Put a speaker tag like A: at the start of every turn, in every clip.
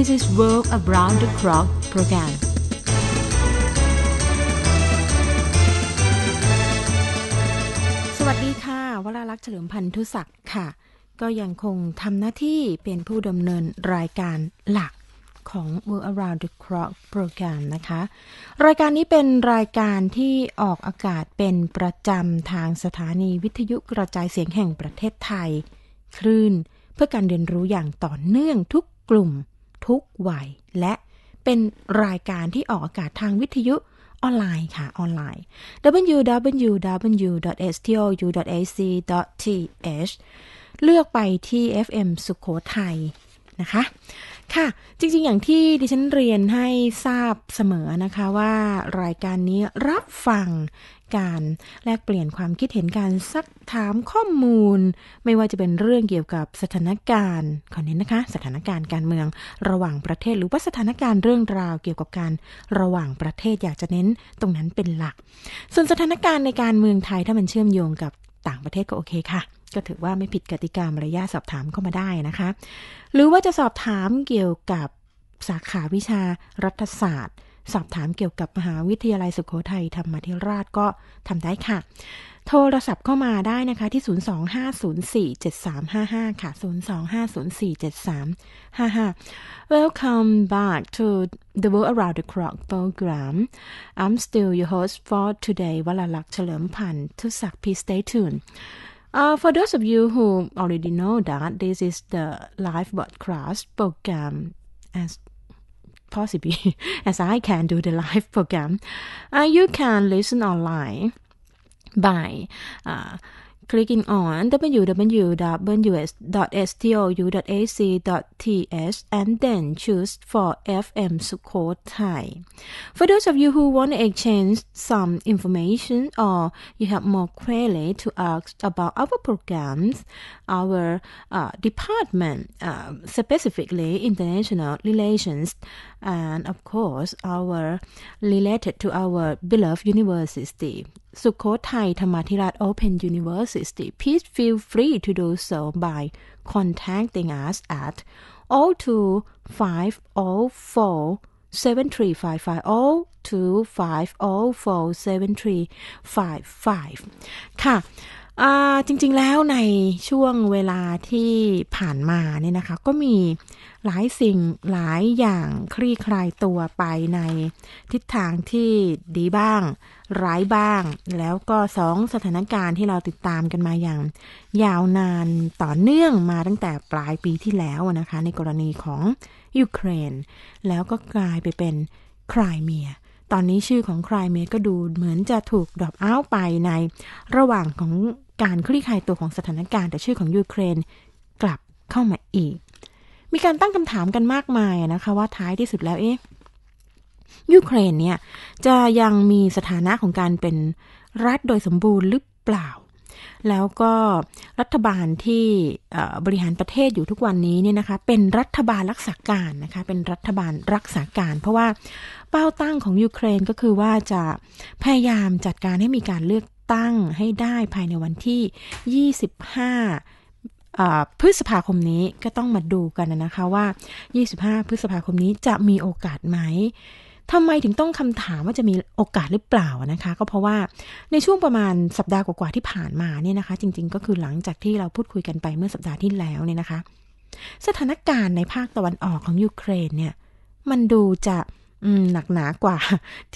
A: This is Work Around the Clock program. สวัสดีค่ะ วราลักษณ์เฉลิมพันธุศักดิ์ค่ะ ก็ยังคงทำหน้าที่เป็นผู้ดำเนินรายการหลักของ w o r d Around the Clock Program นะคะ รายการนี้เป็นรายการที่ออกอากาศเป็นประจำทางสถานีวิทยุกระจายเสียงแห่งประเทศไทย คลื่นเพื่อการเรียนรู้อย่างต่อเนื่องทุกกลุ่มทุกวัยและเป็นรายการที่ออกอากาศทางวิทยุออนไลน์ ค่ะ ออนไลน์ www.stou.ac.th เลือกไป ที่ FM สุขโขทัยนะคะ ค่ะ จริง ๆอย่างที่ดิฉัน เรียนให้ทราบเสมอ นะคะ ว่ารายการนี้รับฟังการแลกเปลี่ยนความคิดเห็นการซักถามข้อมูล ไม่ว่าจะเป็นเรื่องเกี่ยวกับสถานการณ์ขอเน้นนะคะ สถานการณ์การเมืองระหว่างประเทศ หรือว่าสถานการณ์เรื่องราวเกี่ยวกับการระหว่างประเทศอยากจะเน้นตรงนั้นเป็นหลัก ส่วนสถานการณ์ในการเมืองไทยถ้ามันเชื่อมโยงกับต่างประเทศก็โอเคค่ะ ก็ถือว่าไม่ผิดกติกามารยาสอบถามเข้ามาได้นะคะ หรือว่าจะสอบถามเกี่ยวกับสาขาวิชารัฐศาสตร์สอบถามเกี่ยวกับมหาวิทยาลัยสุขโขทัยธรรมธิราชก็ทำได้ค่ะ โทรศัพท์เข้ามาได้นะคะที่025047355ค่ะ025047355 Welcome back to the World Around the Clock program I'm still your host for today วลลักษ์เฉลิมพันธุศักดิ์ please stay tuned Uh, for those of you who already know that this is the live broadcast program as possibly as I can do the live program, uh, you can listen online by uh, Clicking on www.stu.stu.ac.th and then choose for FM Sukkot Thai. For those of you who want to exchange some information or you have more query to ask about our programs, our uh, department, uh, specifically international relations, and of course, our related to our beloved university, Sukhothai Thammathirat Open University, please feel free to do so by contacting us at 02504 73550 2504735ค่ะจริงๆ แล้วในช่วงเวลาที่ผ่านมาเนี่ยนะคะ ก็มีหลายสิ่งหลายอย่างคลี่คลายตัวไปในทิศทางที่ดีบ้างร้ายบ้าง แล้วก็สองสถานการณ์ที่เราติดตามกันมาอย่างยาวนานต่อเนื่องมาตั้งแต่ปลายปีที่แล้วนะคะ ในกรณีของยูเครน แล้วก็กลายไปเป็นไครเมีย ตอนนี้ชื่อของไครเมียก็ดูเหมือนจะถูกดรอปเอาไปในระหว่างของการคลี่คลายตัวของสถานการณ์แต่ชื่อของยูเครนกลับเข้ามาอีก มีการตั้งคำถามกันมากมายนะคะ ว่าท้ายที่สุดแล้วเอ๊ะยูเครนเนี่ยจะยังมีสถานะของการเป็นรัฐโดยสมบูรณ์หรือเปล่า แล้วก็รัฐบาลที่บริหารประเทศอยู่ทุกวันนี้เนี่ยนะคะเป็นรัฐบาลรักษาการนะคะเป็นรัฐบาลรักษาการ เพราะว่าเป้าตั้งของยูเครนก็คือว่าจะพยายามจัดการให้มีการเลือกตั้งให้ได้ภายในวันที่ 25พฤษภาคมนี้ก็ต้องมาดูกันนะคะว่า 25 พฤษภาคมนี้จะมีโอกาสไหมทำไมถึงต้องคำถามว่าจะมีโอกาสหรือเปล่านะคะก็เพราะว่าในช่วงประมาณสัปดาห์กว่าๆที่ผ่านมาเนี่ยนะคะจริง ๆก็คือหลังจากที่เราพูดคุยกันไปเมื่อสัปดาห์ที่แล้วเนี่ยนะคะ สถานการณ์ในภาคตะวันออกของยูเครนเนี่ยมันดูจะหนักหนากว่า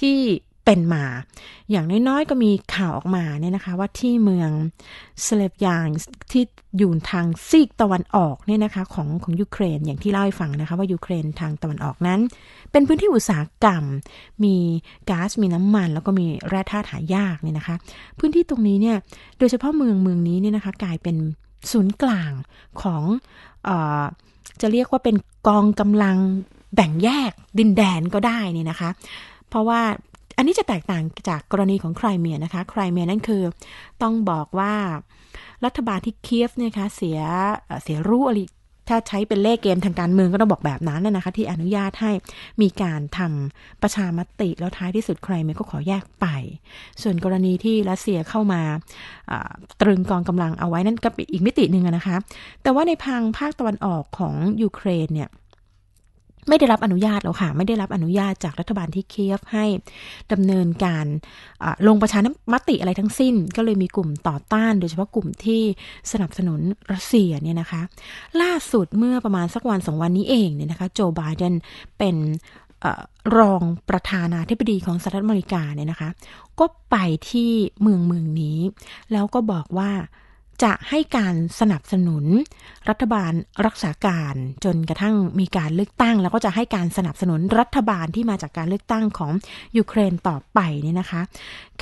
A: ที่เป็นมา อย่างน้อยๆ ก็มีข่าวออกมาเนี่ยนะคะ ว่าที่เมืองเซเลบยางที่อยู่ทางซีกตะวันออกเนี่ยนะคะของของยูเครนอย่างที่เล่าให้ฟังนะคะว่ายูเครนทางตะวันออกนั้นเป็นพื้นที่อุตสาหกรรมมีก๊าซมีน้ำมัน แล้วก็มีแร่ธาตุหายากเนี่ยนะคะพื้นที่ตรงนี้เนี่ยโดยเฉพาะเมืองเมืองนี้เนี่ยนะคะกลายเป็นศูนย์กลางของอจะเรียกว่าเป็นกองกำลังแบ่งแยกดินแดนก็ได้นี่นะคะ เพราะว่าอันนี้จะแตกต่างจากกรณีของไครเมียนะคะ ไครเมียนั่นคือต้องบอกว่ารัฐบาลที่เคียฟเนี่ยคะ เสียเสียรู้อะไร ถ้าใช้เป็นเลขเกมทางการเมืองก็ต้องบอกแบบนั้นนะคะ ที่อนุญาตให้มีการทำประชามติแล้วท้ายที่สุดใครเมียก็ขอแยกไป ส่วนกรณีที่รัสเซียเข้ามาตรึงกองกำลังเอาไว้นั่นก็อีกมิติหนึ่งนะคะ แต่ว่าในพังภาคตะวันออกของยูเครนเนี่ยไม่ได้รับอนุญาตแล้วค่ะไม่ได้รับอนุญาตจากรัฐบาลที่เคียฟให้ดำเนินการลงประชามติอะไรทั้งสิ้น ก็เลยมีกลุ่มต่อต้านโดยเฉพาะกลุ่มที่สนับสนุนรัสเซียเนี่ยนะคะล่าสุดเมื่อประมาณสักวันสองวันนี้เองเนี่ยนะคะโจไบเดนเป็นรองประธานาธิบดีของสหรัฐอเมริกาเนี่ยนะคะก็ไปที่เมืองเมืองนี้แล้วก็บอกว่าจะให้การสนับสนุน รัฐบาลรักษาการจนกระทั่งมีการเลือกตั้ง แล้วก็จะให้การสนับสนุนรัฐบาลที่มาจากการเลือกตั้งของยูเครนต่อไปเนี่ยนะคะ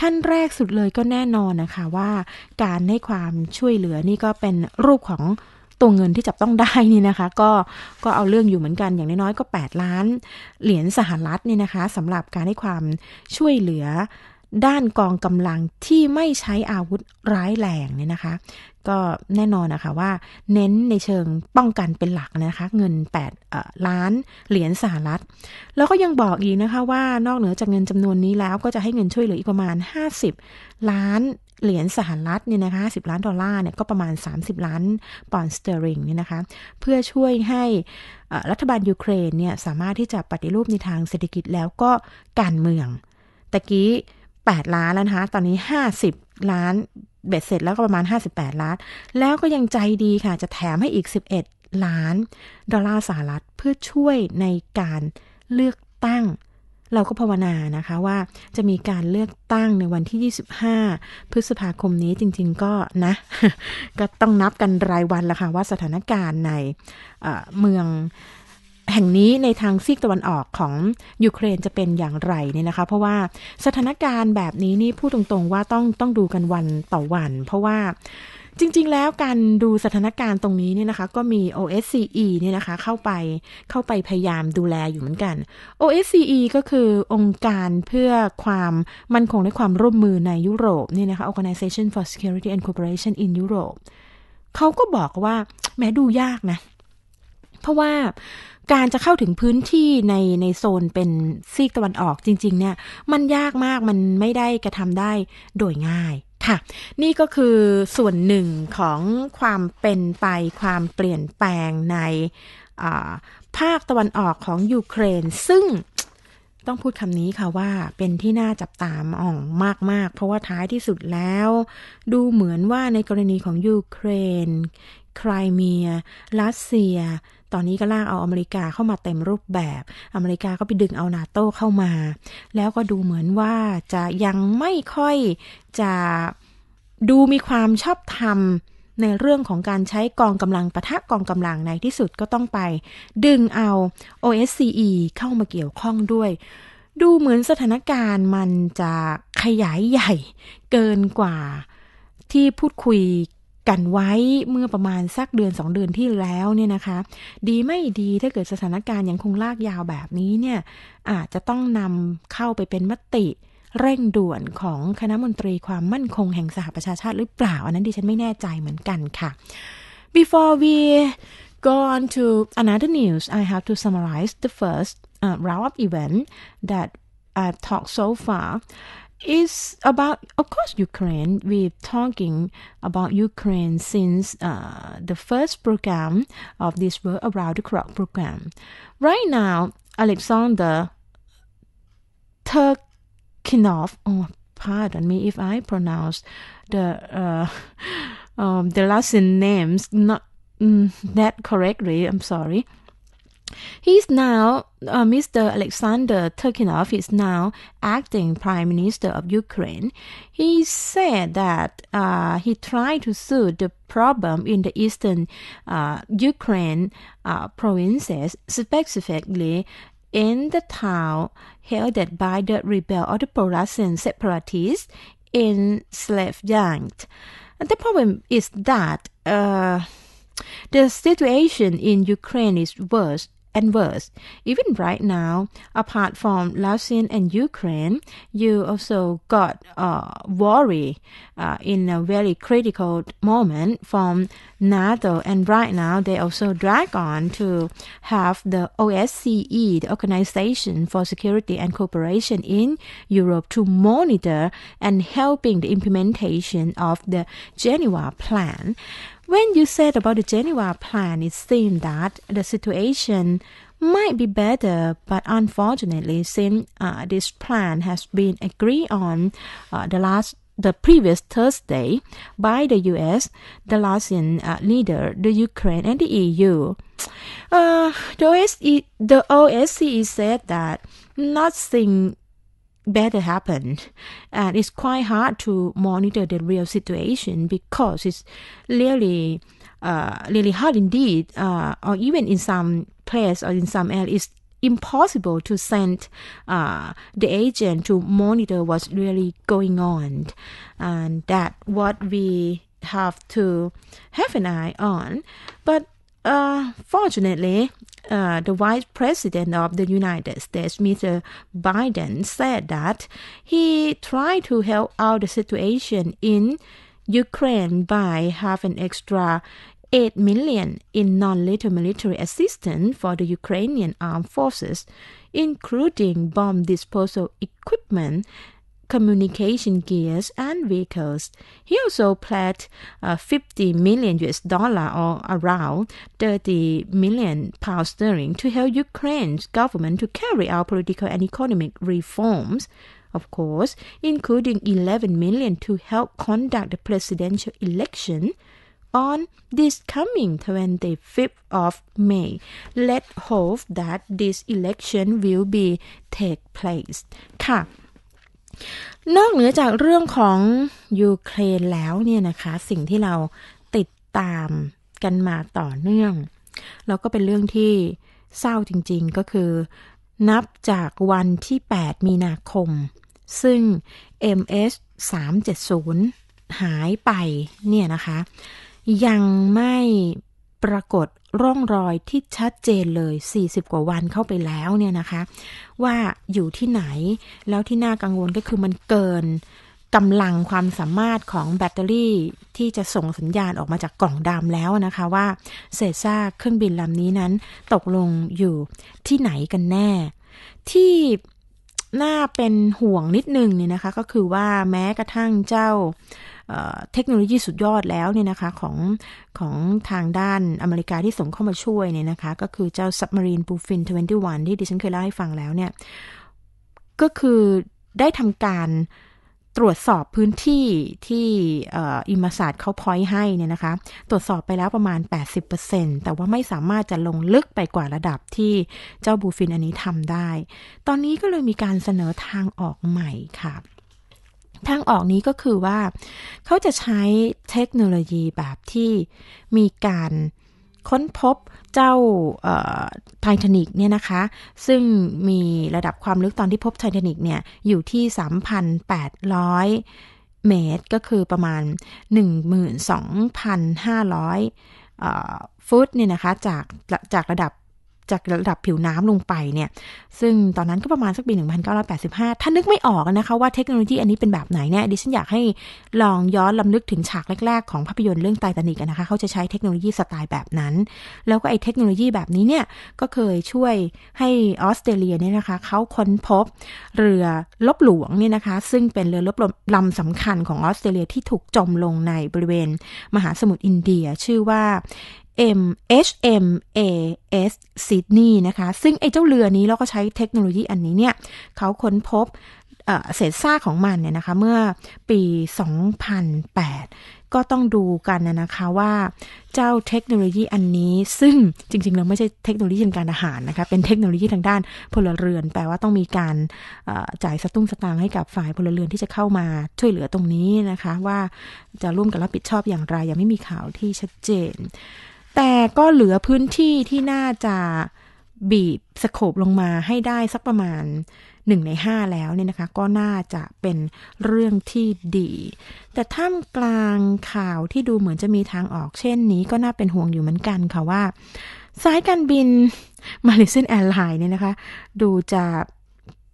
A: ขั้นแรกสุดเลยก็แน่นอนนะคะว่า การให้ความช่วยเหลือนี่ก็เป็นรูปของตัวเงินที่จับต้องได้นี่นะคะ ก็ก็เอาเรื่องอยู่เหมือนกันอย่างน้อยๆก็8ล้าน เหรียญสหรัฐนี่นะคะสำหรับการให้ความช่วยเหลือด้านกองกำลังที่ไม่ใช้อาวุธร้ายแรงเนี่ยนะคะ ก็แน่นอนนะคะว่าเน้นในเชิงป้องกันเป็นหลักนะคะ เงิน8ล้านเหรียญสหรัฐ แล้วก็ยังบอกอีกนะคะ ว่านอกเหนือจากเงินจำนวนนี้แล้วก็จะให้เงินช่วยเหลืออีกประมาณ 50 ล้านเหรียญสหรัฐเนี่ยนะคะ10ล้านดอลลาร์เนี่ยก็ประมาณ30ล้านปอนด์สเตอร์ิงเนี่ยนะคะ เพื่อช่วยให้รัฐบาลยูเครนเนี่ยสามารถที่จะปฏิรูปในทางเศรษฐกิจแล้วก็การเมือง ตะกี้8ล้านแล้วนะคะ ตอนนี้ 50 ล้านเบ็ดเสร็จแล้วก็ประมาณ 58 ล้าน แล้วก็ยังใจดีค่ะจะแถมให้อีก 11 ล้านดอลลาร์สหรัฐเพื่อช่วยในการเลือกตั้ง เราก็ภาวนานะคะว่าจะมีการเลือกตั้งในวันที่ 25 พฤษภาคมนี้จริง ๆ ก็นะก็ต้องนับกันรายวันละค่ะว่าสถานการณ์ในเมืองแห่งนี้ในทางซีกตะวันออกของ ยูเครนจะเป็นอย่างไรเนี่ยนะคะ เพราะว่าสถานการณ์แบบนี้นี่พูดตรง ๆว่าต้องต้องดูกันวันต่อวัน เพราะว่าจริง ๆ แล้วการดูสถานการณ์ตรงนี้เนี่ยนะคะ ก็มี OSCE เนี่ยนะคะ เข้าไปเข้าไปพยายามดูแลอยู่เหมือนกัน OSCE ก็คือองค์การเพื่อความมั่นคงและความร่วมมือในยุโรปเนี่ยนะคะ Organization for Security and Cooperation in Europe เขาก็บอกว่าแม้ดูยากนะ เพราะว่าการจะเข้าถึงพื้นที่ในในโซนเป็นซีกตะวันออกจริงๆเนี่ย มันยากมากมันไม่ได้กระทำได้โดยง่ายค่ะ นี่ก็คือส่วนหนึ่งของความเป็นไปความเปลี่ยนแปลงในภาคตะวันออกของยูเครน ซึ่งต้องพูดคำนี้ค่ะว่าเป็นที่น่าจับตามอ่องมากๆ เพราะว่าท้ายที่สุดแล้ว ดูเหมือนว่าในกรณีของยูเครนไครเมีย รัสเซียตอนนี้ก็ลากเอาอเมริกาเข้ามาเต็มรูปแบบอเมริกาก็ไปดึงเอานาโตเข้ามา แล้วก็ดูเหมือนว่าจะยังไม่ค่อยจะดูมีความชอบธรรมในเรื่องของการใช้กองกำลังประทะกองกำลังในที่สุดก็ต้องไป ดึงเอา OSCE เข้ามาเกี่ยวข้องด้วย ดูเหมือนสถานการณ์มันจะขยายใหญ่เกินกว่าที่พูดคุยกันไว้เมื่อประมาณสักเดือน2เดือนที่แล้วเนี่ยนะคะ ดีไม่ดีถ้าเกิดสถานการณ์ยังคงลากยาวแบบนี้เนี่ย อาจจะต้องนำเข้าไปเป็นมติ เร่งด่วนของคณะมนตรีความมั่นคงแห่งสหประชาชาติหรือเปล่า อันนั้นดิฉันไม่แน่ใจเหมือนกันค่ะ Before we go on to another news I have to summarize the first uh, round of event that I've talked so far is about, of course, Ukraine. We're talking about Ukraine since uh, the first program of this World Around the Clock program. Right now, Alexander Turkinov, oh, pardon me if I pronounce the uh, um, the last names not mm, that correctly. I'm sorry. He's now, uh, Mr. Alexander Turkinov is now acting prime minister of Ukraine. He said that uh, he tried to solve the problem in the eastern uh, Ukraine uh, provinces, specifically in the town held by the rebel or the pro-Russian separatists in Slavyansk. The problem is that uh, the situation in Ukraine is worse and worse. Even right now, apart from Laosian and Ukraine, you also got uh, worry uh, in a very critical moment from NATO, and right now they also drag on to have the OSCE, the Organization for Security and Cooperation in Europe, to monitor and helping the implementation of the Geneva Plan. When you said about the Geneva plan, it seemed that the situation might be better, but unfortunately, since uh, this plan has been agreed on uh, the last the previous Thursday by the U.S., the Russian uh, leader, the Ukraine, and the EU. Uh, the, OSCE, the OSCE said that nothing better happen. And it's quite hard to monitor the real situation because it's really, uh, really hard indeed. Uh, or even in some place or in some area, it's impossible to send uh, the agent to monitor what's really going on. And that what we have to have an eye on. But uh, fortunately, uh, the Vice President of the United States, Mr. Biden, said that he tried to help out the situation in Ukraine by having extra 8 million in non-lethal military assistance for the Ukrainian armed forces, including bomb disposal equipment communication gears and vehicles. He also pledged uh, 50 million US dollar or around 30 million pound sterling to help Ukraine's government to carry out political and economic reforms of course, including 11 million to help conduct the presidential election on this coming 25th of May. Let's hope that this election will be take place. ค่ะนอกเหนือจากเรื่องของยูเครนแล้วเนี่ยนะคะ สิ่งที่เราติดตามกันมาต่อเนื่องแล้วก็เป็นเรื่องที่เศร้าจริงๆก็คือนับจากวันที่ 8 มีนาคม ซึ่ง MS 370 หายไปเนี่ยนะคะ ยังไม่ปรากฏร่องรอยที่ชัดเจนเลย 40 กว่าวันเข้าไปแล้วเนี่ยนะคะว่าอยู่ที่ไหนแล้วที่น่ากังวลก็คือมันเกินกำลังความสามารถของแบตเตอรี่ที่จะส่งสัญญาณออกมาจากกล่องดำแล้วนะคะ ว่าเศษซากเครื่องบินลำนี้นั้นตกลงอยู่ที่ไหนกันแน่ ที่น่าเป็นห่วงนิดนึงเนี่ยนะคะ ก็คือว่าแม้กระทั่งเจ้าเทคโนโลยีสุดยอดแล้วเนี่ยนะคะของของทางด้านอเมริกาที่ส่งเข้ามาช่วยเนี่ยนะคะ ก็คือเจ้า submarine bluefin 21 ที่ดิฉันเคยเล่าให้ฟังแล้วเนี่ย ก็คือได้ทำการตรวจสอบพื้นที่ที่อิมาศาสตร์เขาพอยให้เนี่ยนะคะ ตรวจสอบไปแล้วประมาณ 80%แต่ว่าไม่สามารถจะลงลึกไปกว่าระดับที่เจ้าบูฟินอันนี้ทำได้ ตอนนี้ก็เลยมีการเสนอทางออกใหม่ค่ะทางออกนี้ก็คือว่าเขาจะใช้เทคโนโลยีแบบที่มีการค้นพบเจ้าไททานิกเนี่ยนะคะ ซึ่งมีระดับความลึกตอนที่พบไททานิกเนี่ยอยู่ที่ 3,800 เมตรก็คือประมาณ 12,500ฟุตเนี่ยนะคะจากจากระดับจากระดับผิวน้ำลงไปเนี่ย ซึ่งตอนนั้นก็ประมาณสักปี 1985 ถ้านึกไม่ออกนะคะว่าเทคโนโลยีอันนี้เป็นแบบไหนเนี่ย ดิฉันอยากให้ลองย้อนลำลึกถึงฉากแรกๆ ของภาพยนตร์เรื่องไททานิกนะคะ เขาจะใช้เทคโนโลยีสไตล์แบบนั้น แล้วก็ไอ้เทคโนโลยีแบบนี้เนี่ย ก็เคยช่วยให้ออสเตรเลียเนี่ยนะคะ เขาค้นพบเรือลบหลวงเนี่ยนะคะ ซึ่งเป็นเรือลบลำสำคัญของออสเตรเลียที่ถูกจมลงในบริเวณมหาสมุทรอินเดียชื่อว่า M H M A S Sydney นะคะ ซึ่งไอ้เจ้าเรือนี้เราก็ใช้เทคโนโลยีอันนี้เนี่ย เขาค้นพบเศษซากของมันเนี่ยนะคะ เมื่อปี2008ก็ต้องดูกันนะคะว่า เจ้าเทคโนโลยีอันนี้ ซึ่งจริงๆเราไม่ใช่เทคโนโลยีทางการอาหารนะคะ เป็นเทคโนโลยีทางด้านพลเรือนแปลว่าต้องมีการจ่ายสตุ้งสตางให้กับฝ่ายพลเรือนที่จะเข้ามาช่วยเหลือตรงนี้นะคะ ว่าจะร่วมกันรับผิดชอบอย่างไร ยังไม่มีข่าวที่ชัดเจนแต่ก็เหลือพื้นที่ที่น่าจะบีบสโคบลงมาให้ได้สักประมาณ 1 ใน 5 แล้วเนี่ยนะคะ ก็น่าจะเป็นเรื่องที่ดี แต่ท่ามกลางข่าวที่ดูเหมือนจะมีทางออกเช่นนี้ก็น่าเป็นห่วงอยู่เหมือนกันค่ะว่าสายการบินมาเลเซียแอร์ไลน์เนี่ยนะคะ ดูจะ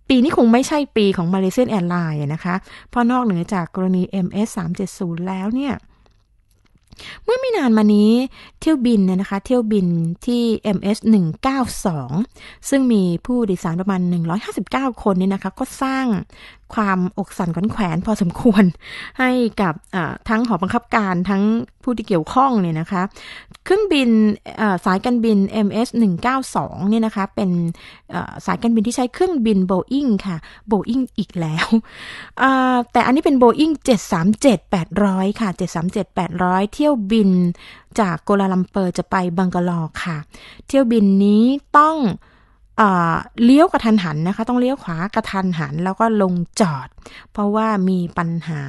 A: ปีนี้คงไม่ใช่ปีของมาเลเซียแอร์ไลน์นะคะ เพราะนอกเหนือจากกรณี MS 370แล้วเนี่ยเมื่อไม่นานมานี้เที่ยวบินเนี่ยนะคะเที่ยวบินที่ MS 192ซึ่งมีผู้โดยสารประมาณ 159 คนเนี่ยนะคะก็สร้างความอกสั่นขวัญแขวนพอสมควรให้กับทั้งหอบังคับการทั้งผู้ที่เกี่ยวข้องเนี่ยนะคะ เครื่องบินสายการบิน MS 192เนี่ยนะคะ เป็นสายการบินที่ใช้เครื่องบิน Boeing ค่ะ Boeing อีกแล้วแต่อันนี้เป็น Boeing 737-800 ค่ะ 737-800 เที่ยวบินจากกัวลาลัมเปอร์จะไปบังกลอค่ะ เที่ยวบินนี้ต้องเลี้ยวกระทันหันนะคะ ต้องเลี้ยวขวากระทันหันแล้วก็ลงจอด เพราะว่ามีปัญหา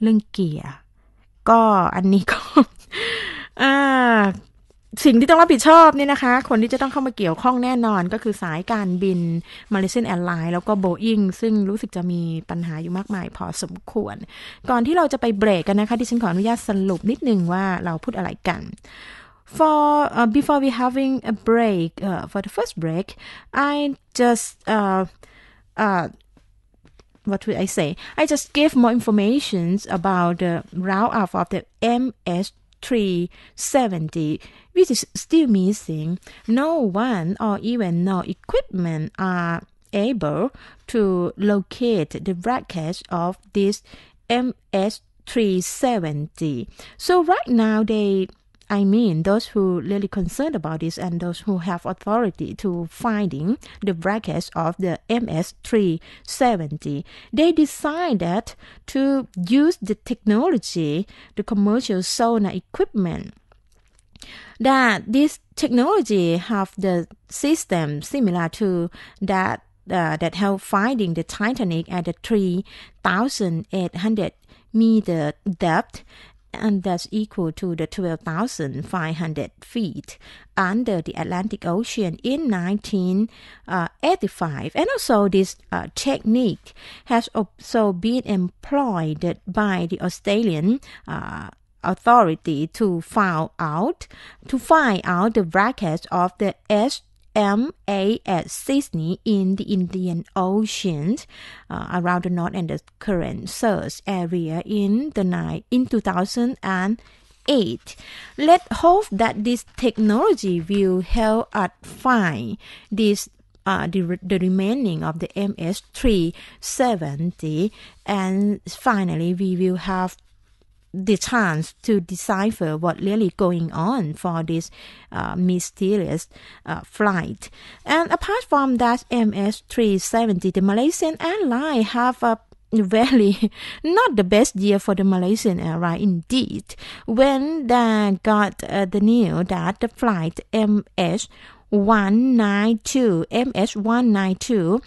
A: เรื่องเกียร์ก็อันนี้ก็สิ่งที่ต้องรับผิดชอบนี่นะคะ คนที่จะต้องเข้ามาเกี่ยวข้องแน่นอนก็คือสายการบินมาเลเซียแอร์ไลน์แล้วก็โบอิงซึ่งรู้สึกจะมีปัญหาอยู่มากมายพอสมควร ก่อนที่เราจะไปเบรกกันนะคะ ที่ฉันขออนุญาตสรุปนิดนึงว่าเราพูดอะไรกัน for uh, before we having a break uh, for the first break i just uh, uh, what would i say i just gave more informations about the round up of the ms 370 which is still missing no one or even no equipment are able to locate the wreckage of this ms 370 so right now they I mean those who really concerned about this and those who have authority to finding the brackets of the MS370. They decided to use the technology, the commercial sonar equipment that this technology have the system similar to that uh, that help finding the Titanic at the 3,800 meter depth and that's equal to the 12,500 feet under the Atlantic Ocean in 1985. Uh, and also, this uh, technique has also been employed by the Australian. Uh, authority to find out to find out the brackets of the S M.A.S. Sydney in the Indian Ocean uh, around the North and the current search area in the night in 2008. Let's hope that this technology will help us find this uh, the, the remaining of the MS370 and finally we will have the chance to decipher what really going on for this uh, mysterious uh, flight. And apart from that, MS-370, the Malaysian airline have a very not the best year for the Malaysian airline indeed when they got uh, the news that the flight MS 192 MS 192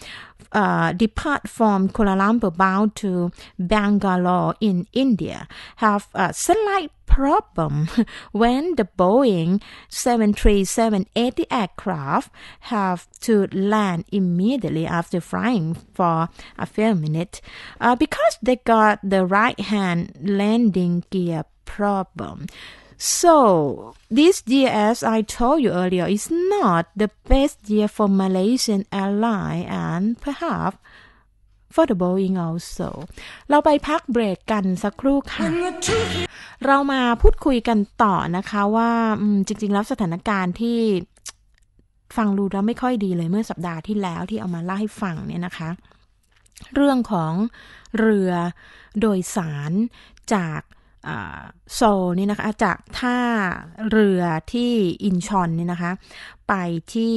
A: uh, depart from Kuala Lumpur bound to Bangalore in India have a slight problem when the Boeing 737-80 aircraft have to land immediately after flying for a few minutes uh, because they got the right hand landing gear problem. So, this year, as I told you earlier, is not the best year for Malaysian airline and perhaps for the Boeing also เราไปพักเบรกกันสักครู่ค่ะ เรามาพูดคุยกันต่อนะคะว่าจริงๆ แล้วสถานการณ์ที่ฟังดูแล้วไม่ค่อยดีเลยเมื่อสัปดาห์ที่แล้วที่เอามาเล่าให้ฟังเนี่ยนะคะ เรื่องของเรือโดยสารจากโซนี่นะคะ จากท่าเรือที่อินชอนนี่นะคะ ไปที่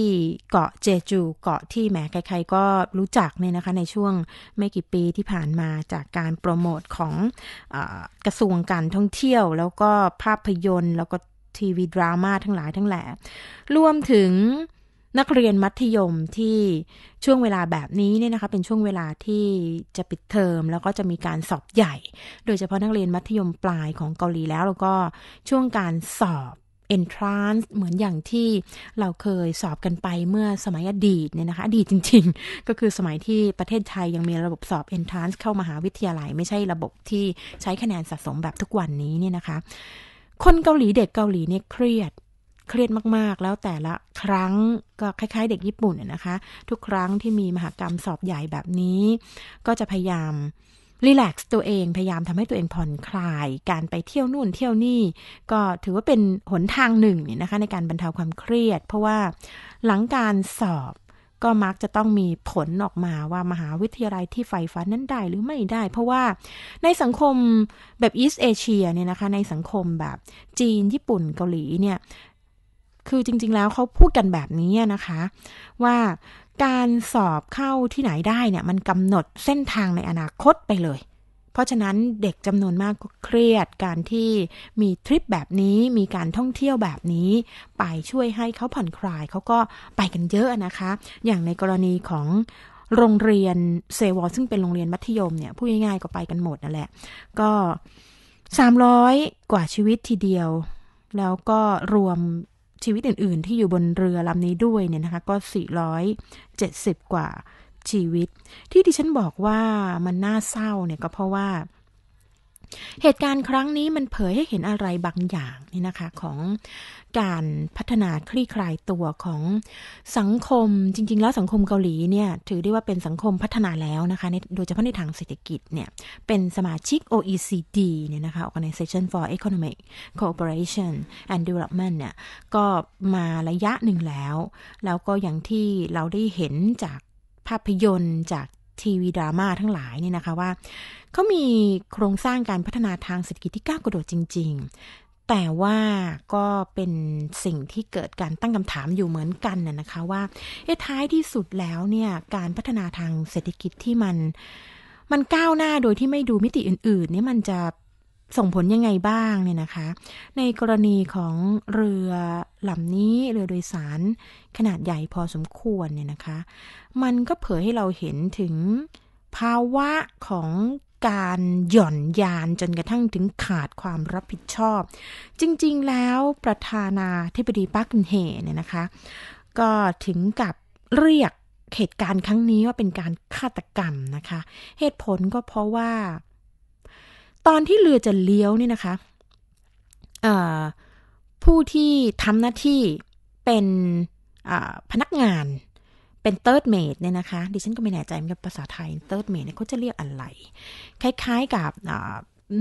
A: เกาะเจจู เกาะที่แหมใครๆ ก็รู้จักเนี่ยนะคะ ในช่วงไม่กี่ปีที่ผ่านมาจากการโปรโมทของอกระทรวงการท่องเที่ยวแล้วก็ภาพยนตร์ แล้วก็ทีวีดราม่าทั้งหลายทั้งแหล่รวมถึงนักเรียนมัธยมที่ช่วงเวลาแบบนี้เนี่ยนะคะเป็นช่วงเวลาที่จะปิดเทอมแล้วก็จะมีการสอบใหญ่ โดยเฉพาะนักเรียนมัธยมปลายของเกาหลีแล้ว แล้วก็ช่วงการสอบ entrance เหมือนอย่างที่เราเคยสอบกันไปเมื่อสมัยอดีตเนี่ยนะคะอดีตจริงๆ ก็คือสมัยที่ประเทศไทย ยังมีระบบสอบ entrance เข้ามาหาวิทยาลัย ไม่ใช่ระบบที่ใช้คะแนนสะสมแบบทุกวันนี้เนี่ยนะคะ คนเกาหลีเด็กเกาหลีเนี่ยเครียดเครียดมากๆ แล้วแต่ละครั้งก็คล้าย ๆ เด็กญี่ปุ่นนะคะ ทุกครั้งที่มีมหากรรมสอบใหญ่แบบนี้ ก็จะพยายามรีแลกซ์ตัวเอง พยายามทำให้ตัวเองผ่อนคลาย การไปเที่ยวนู่นเที่ยวนี่ก็ถือว่าเป็นหนทางหนึ่งเนี่ยนะคะในการบรรเทาความเครียดเพราะว่าหลังการสอบก็มักจะต้องมีผลออกมาว่ามหาวิทยาลัยที่ใฝ่ฝันนั้นได้หรือไม่ได้ เพราะว่าในสังคมแบบอีสเอเชียเนี่ยนะคะ ในสังคมแบบจีนญี่ปุ่นเกาหลีเนี่ยคือจริงๆแล้วเขาพูดกันแบบนี้นะคะ ว่าการสอบเข้าที่ไหนได้เนี่ย มันกำหนดเส้นทางในอนาคตไปเลย เพราะฉะนั้นเด็กจำนวนมากก็เครียดการที่มีทริปแบบนี้มีการท่องเที่ยวแบบนี้ไปช่วยให้เขาผ่อนคลายเขาก็ไปกันเยอะนะคะ อย่างในกรณีของโรงเรียนเซวอซึ่งเป็นโรงเรียนมัธยมเนี่ยพูดง่ายๆ ก็ไปกันหมดนั่นแหละก็ 300 กว่าชีวิตทีเดียว แล้วก็รวมชีวิตอื่นๆ ที่อยู่บนเรือลำนี้ด้วยเนี่ยนะคะ ก็ 470 กว่าชีวิต ที่ดิฉันบอกว่ามันน่าเศร้าเนี่ยก็เพราะว่าเหตุการณ์ครั้งนี้มันเผยให้เห็นอะไรบางอย่างนี่นะคะของการพัฒนาคลี่คลายตัวของสังคมจริงๆ แล้วสังคมเกาหลี เนี่ย ถือได้ว่าเป็นสังคมพัฒนาแล้วนะคะโดยเฉพาะในทางเศรษฐกิจเนี่ยเป็นสมาชิก OECD เนี่ยนะคะ Organization for Economic Cooperation and Development เนี่ยก็มาระยะหนึ่งแล้ว แล้วก็อย่างที่เราได้เห็นจากภาพยนตร์จากทีวีดราม่าทั้งหลายเนี่ยนะคะ ว่าเขามีโครงสร้างการพัฒนาทางเศรษฐกิจที่ก้าวกระโดดจริงๆ แต่ว่าก็เป็นสิ่งที่เกิดการตั้งคำถามอยู่เหมือนกันน่ะนะคะว่าเอ๊ท้ายที่สุดแล้วเนี่ยการพัฒนาทางเศรษฐกิจที่มันมันก้าวหน้าโดยที่ไม่ดูมิติอื่นๆนี่มันจะส่งผลยังไงบ้างเนี่ยนะคะ ในกรณีของเรือลำนี้เรือโดยสารขนาดใหญ่พอสมควรเนี่ยนะคะ มันก็เผยให้เราเห็นถึงภาวะของการหย่อนยานจนกระทั่งถึงขาดความรับผิดชอบ จริงๆแล้วประธานาธิบดีปักิเฮเนี่ยนะคะ ก็ถึงกับเรียกเหตุการณ์ครั้งนี้ว่าเป็นการฆาตกรรมนะคะ เหตุผลก็เพราะว่าตอนที่เรือจะเลี้ยวเนี่ยนะคะ ผู้ที่ทำหน้าที่เป็นพนักงานเป็นเติร์ดเมดเนี่ยนะคะดิฉันก็ไม่แน่ใจมันกันภาษาไทยเติร์ดเมดเนี่ยเขาจะเรียกอะไรคล้าย ๆกับ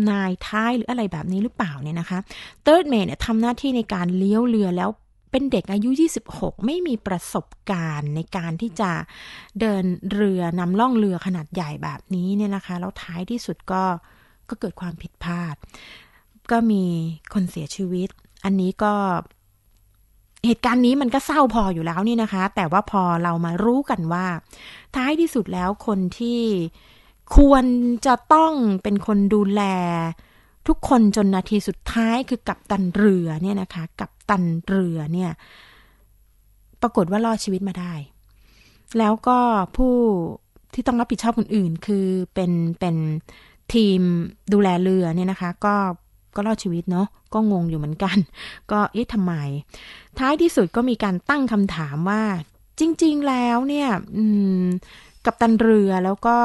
A: นายท้ายหรืออะไรแบบนี้หรือเปล่าเนี่ยนะคะเติร์ดเมดเนี่ยทำหน้าที่ในการเลี้ยวเรือแล้วเป็นเด็กอายุ 26 ไม่มีประสบการณ์ในการที่จะเดินเรือนำล่องเรือขนาดใหญ่แบบนี้เนี่ยนะคะแล้วท้ายที่สุดก็เก็เกิดความผิดพลาด ก็มีคนเสียชีวิต อันนี้ก็เหตุการณ์นี้มันก็เศร้าพออยู่แล้วนี่นะคะ แต่ว่าพอเรามารู้กันว่า ท้ายที่สุดแล้วคนที่ควรจะต้องเป็นคนดูแล ทุกคนจนนาทีสุดท้ายคือกับตันเรือเนี่ยนะคะ กับตันเรือเนี่ย ปรากฏว่ารอดชีวิตมาได้ แล้วก็ผู้ที่ต้องรับผิดชอบคนอื่นคือเป็นเป็นทีมดูแลเรือเนี่ยนะคะ ก็ก็รอดชีวิตเนาะก็งงอยู่เหมือนกัน ก็เอ๊ะทำไม ท้ายที่สุดก็มีการตั้งคำถามว่า จริงๆแล้วเนี่ยกับตันเรือแล้วก็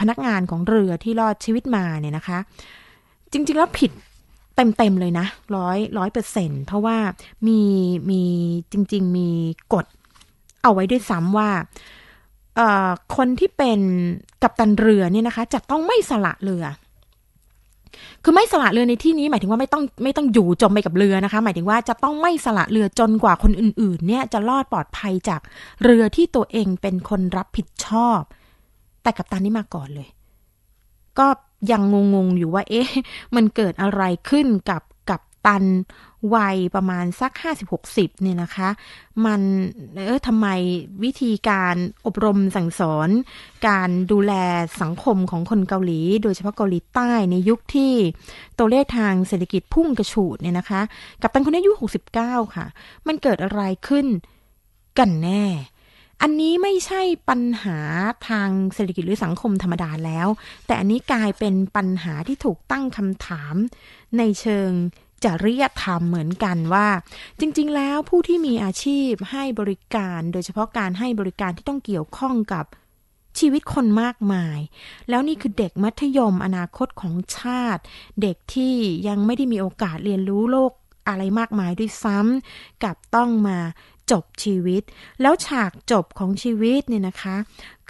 A: พนักงานของเรือที่รอดชีวิตมาเนี่ยนะคะ จริงๆแล้วผิดเต็มๆเลยนะร้อยร้อยเปอร์เซ็นเพราะว่ามีมีจริง ๆ มีกฎเอาไว้ด้วยซ้ำว่าคนที่เป็นกัปตันเรือเนี่ยนะคะ จะต้องไม่สละเรือ คือไม่สละเรือในที่นี้หมายถึงว่าไม่ต้องไม่ต้องอยู่จมไปกับเรือนะคะ หมายถึงว่าจะต้องไม่สละเรือจนกว่าคนอื่นๆ เนี่ยจะรอดปลอดภัยจากเรือที่ตัวเองเป็นคนรับผิดชอบ แต่กัปตันนี่มาก่อนเลย ก็ยังงงๆอยู่ว่า เอ๊ะ มันเกิดอะไรขึ้นกับตันวัยประมาณสัก 50-60เนี่ยนะคะ มัน เออทำไมวิธีการอบรมสั่งสอน การดูแลสังคมของคนเกาหลี โดยเฉพาะเกาหลีใต้ในยุคที่ตัวเลขทางเศรษฐกิจพุ่งกระฉูดเนี่ยนะคะ กับตันคนอายุ69 ค่ะ มันเกิดอะไรขึ้นกันแน่ อันนี้ไม่ใช่ปัญหาทางเศรษฐกิจหรือสังคมธรรมดาแล้ว แต่อันนี้กลายเป็นปัญหาที่ถูกตั้งคำถามในเชิงจะเรียธรรมเหมือนกันว่า จริง ๆ แล้วผู้ที่มีอาชีพให้บริการ โดยเฉพาะการให้บริการที่ต้องเกี่ยวข้องกับชีวิตคนมากมาย แล้วนี่คือเด็กมัธยมอนาคตของชาติ เด็กที่ยังไม่ได้มีโอกาสเรียนรู้โลกอะไรมากมายด้วยซ้ำกับต้องมาจบชีวิต แล้วฉากจบของชีวิตเนี่ยนะคะ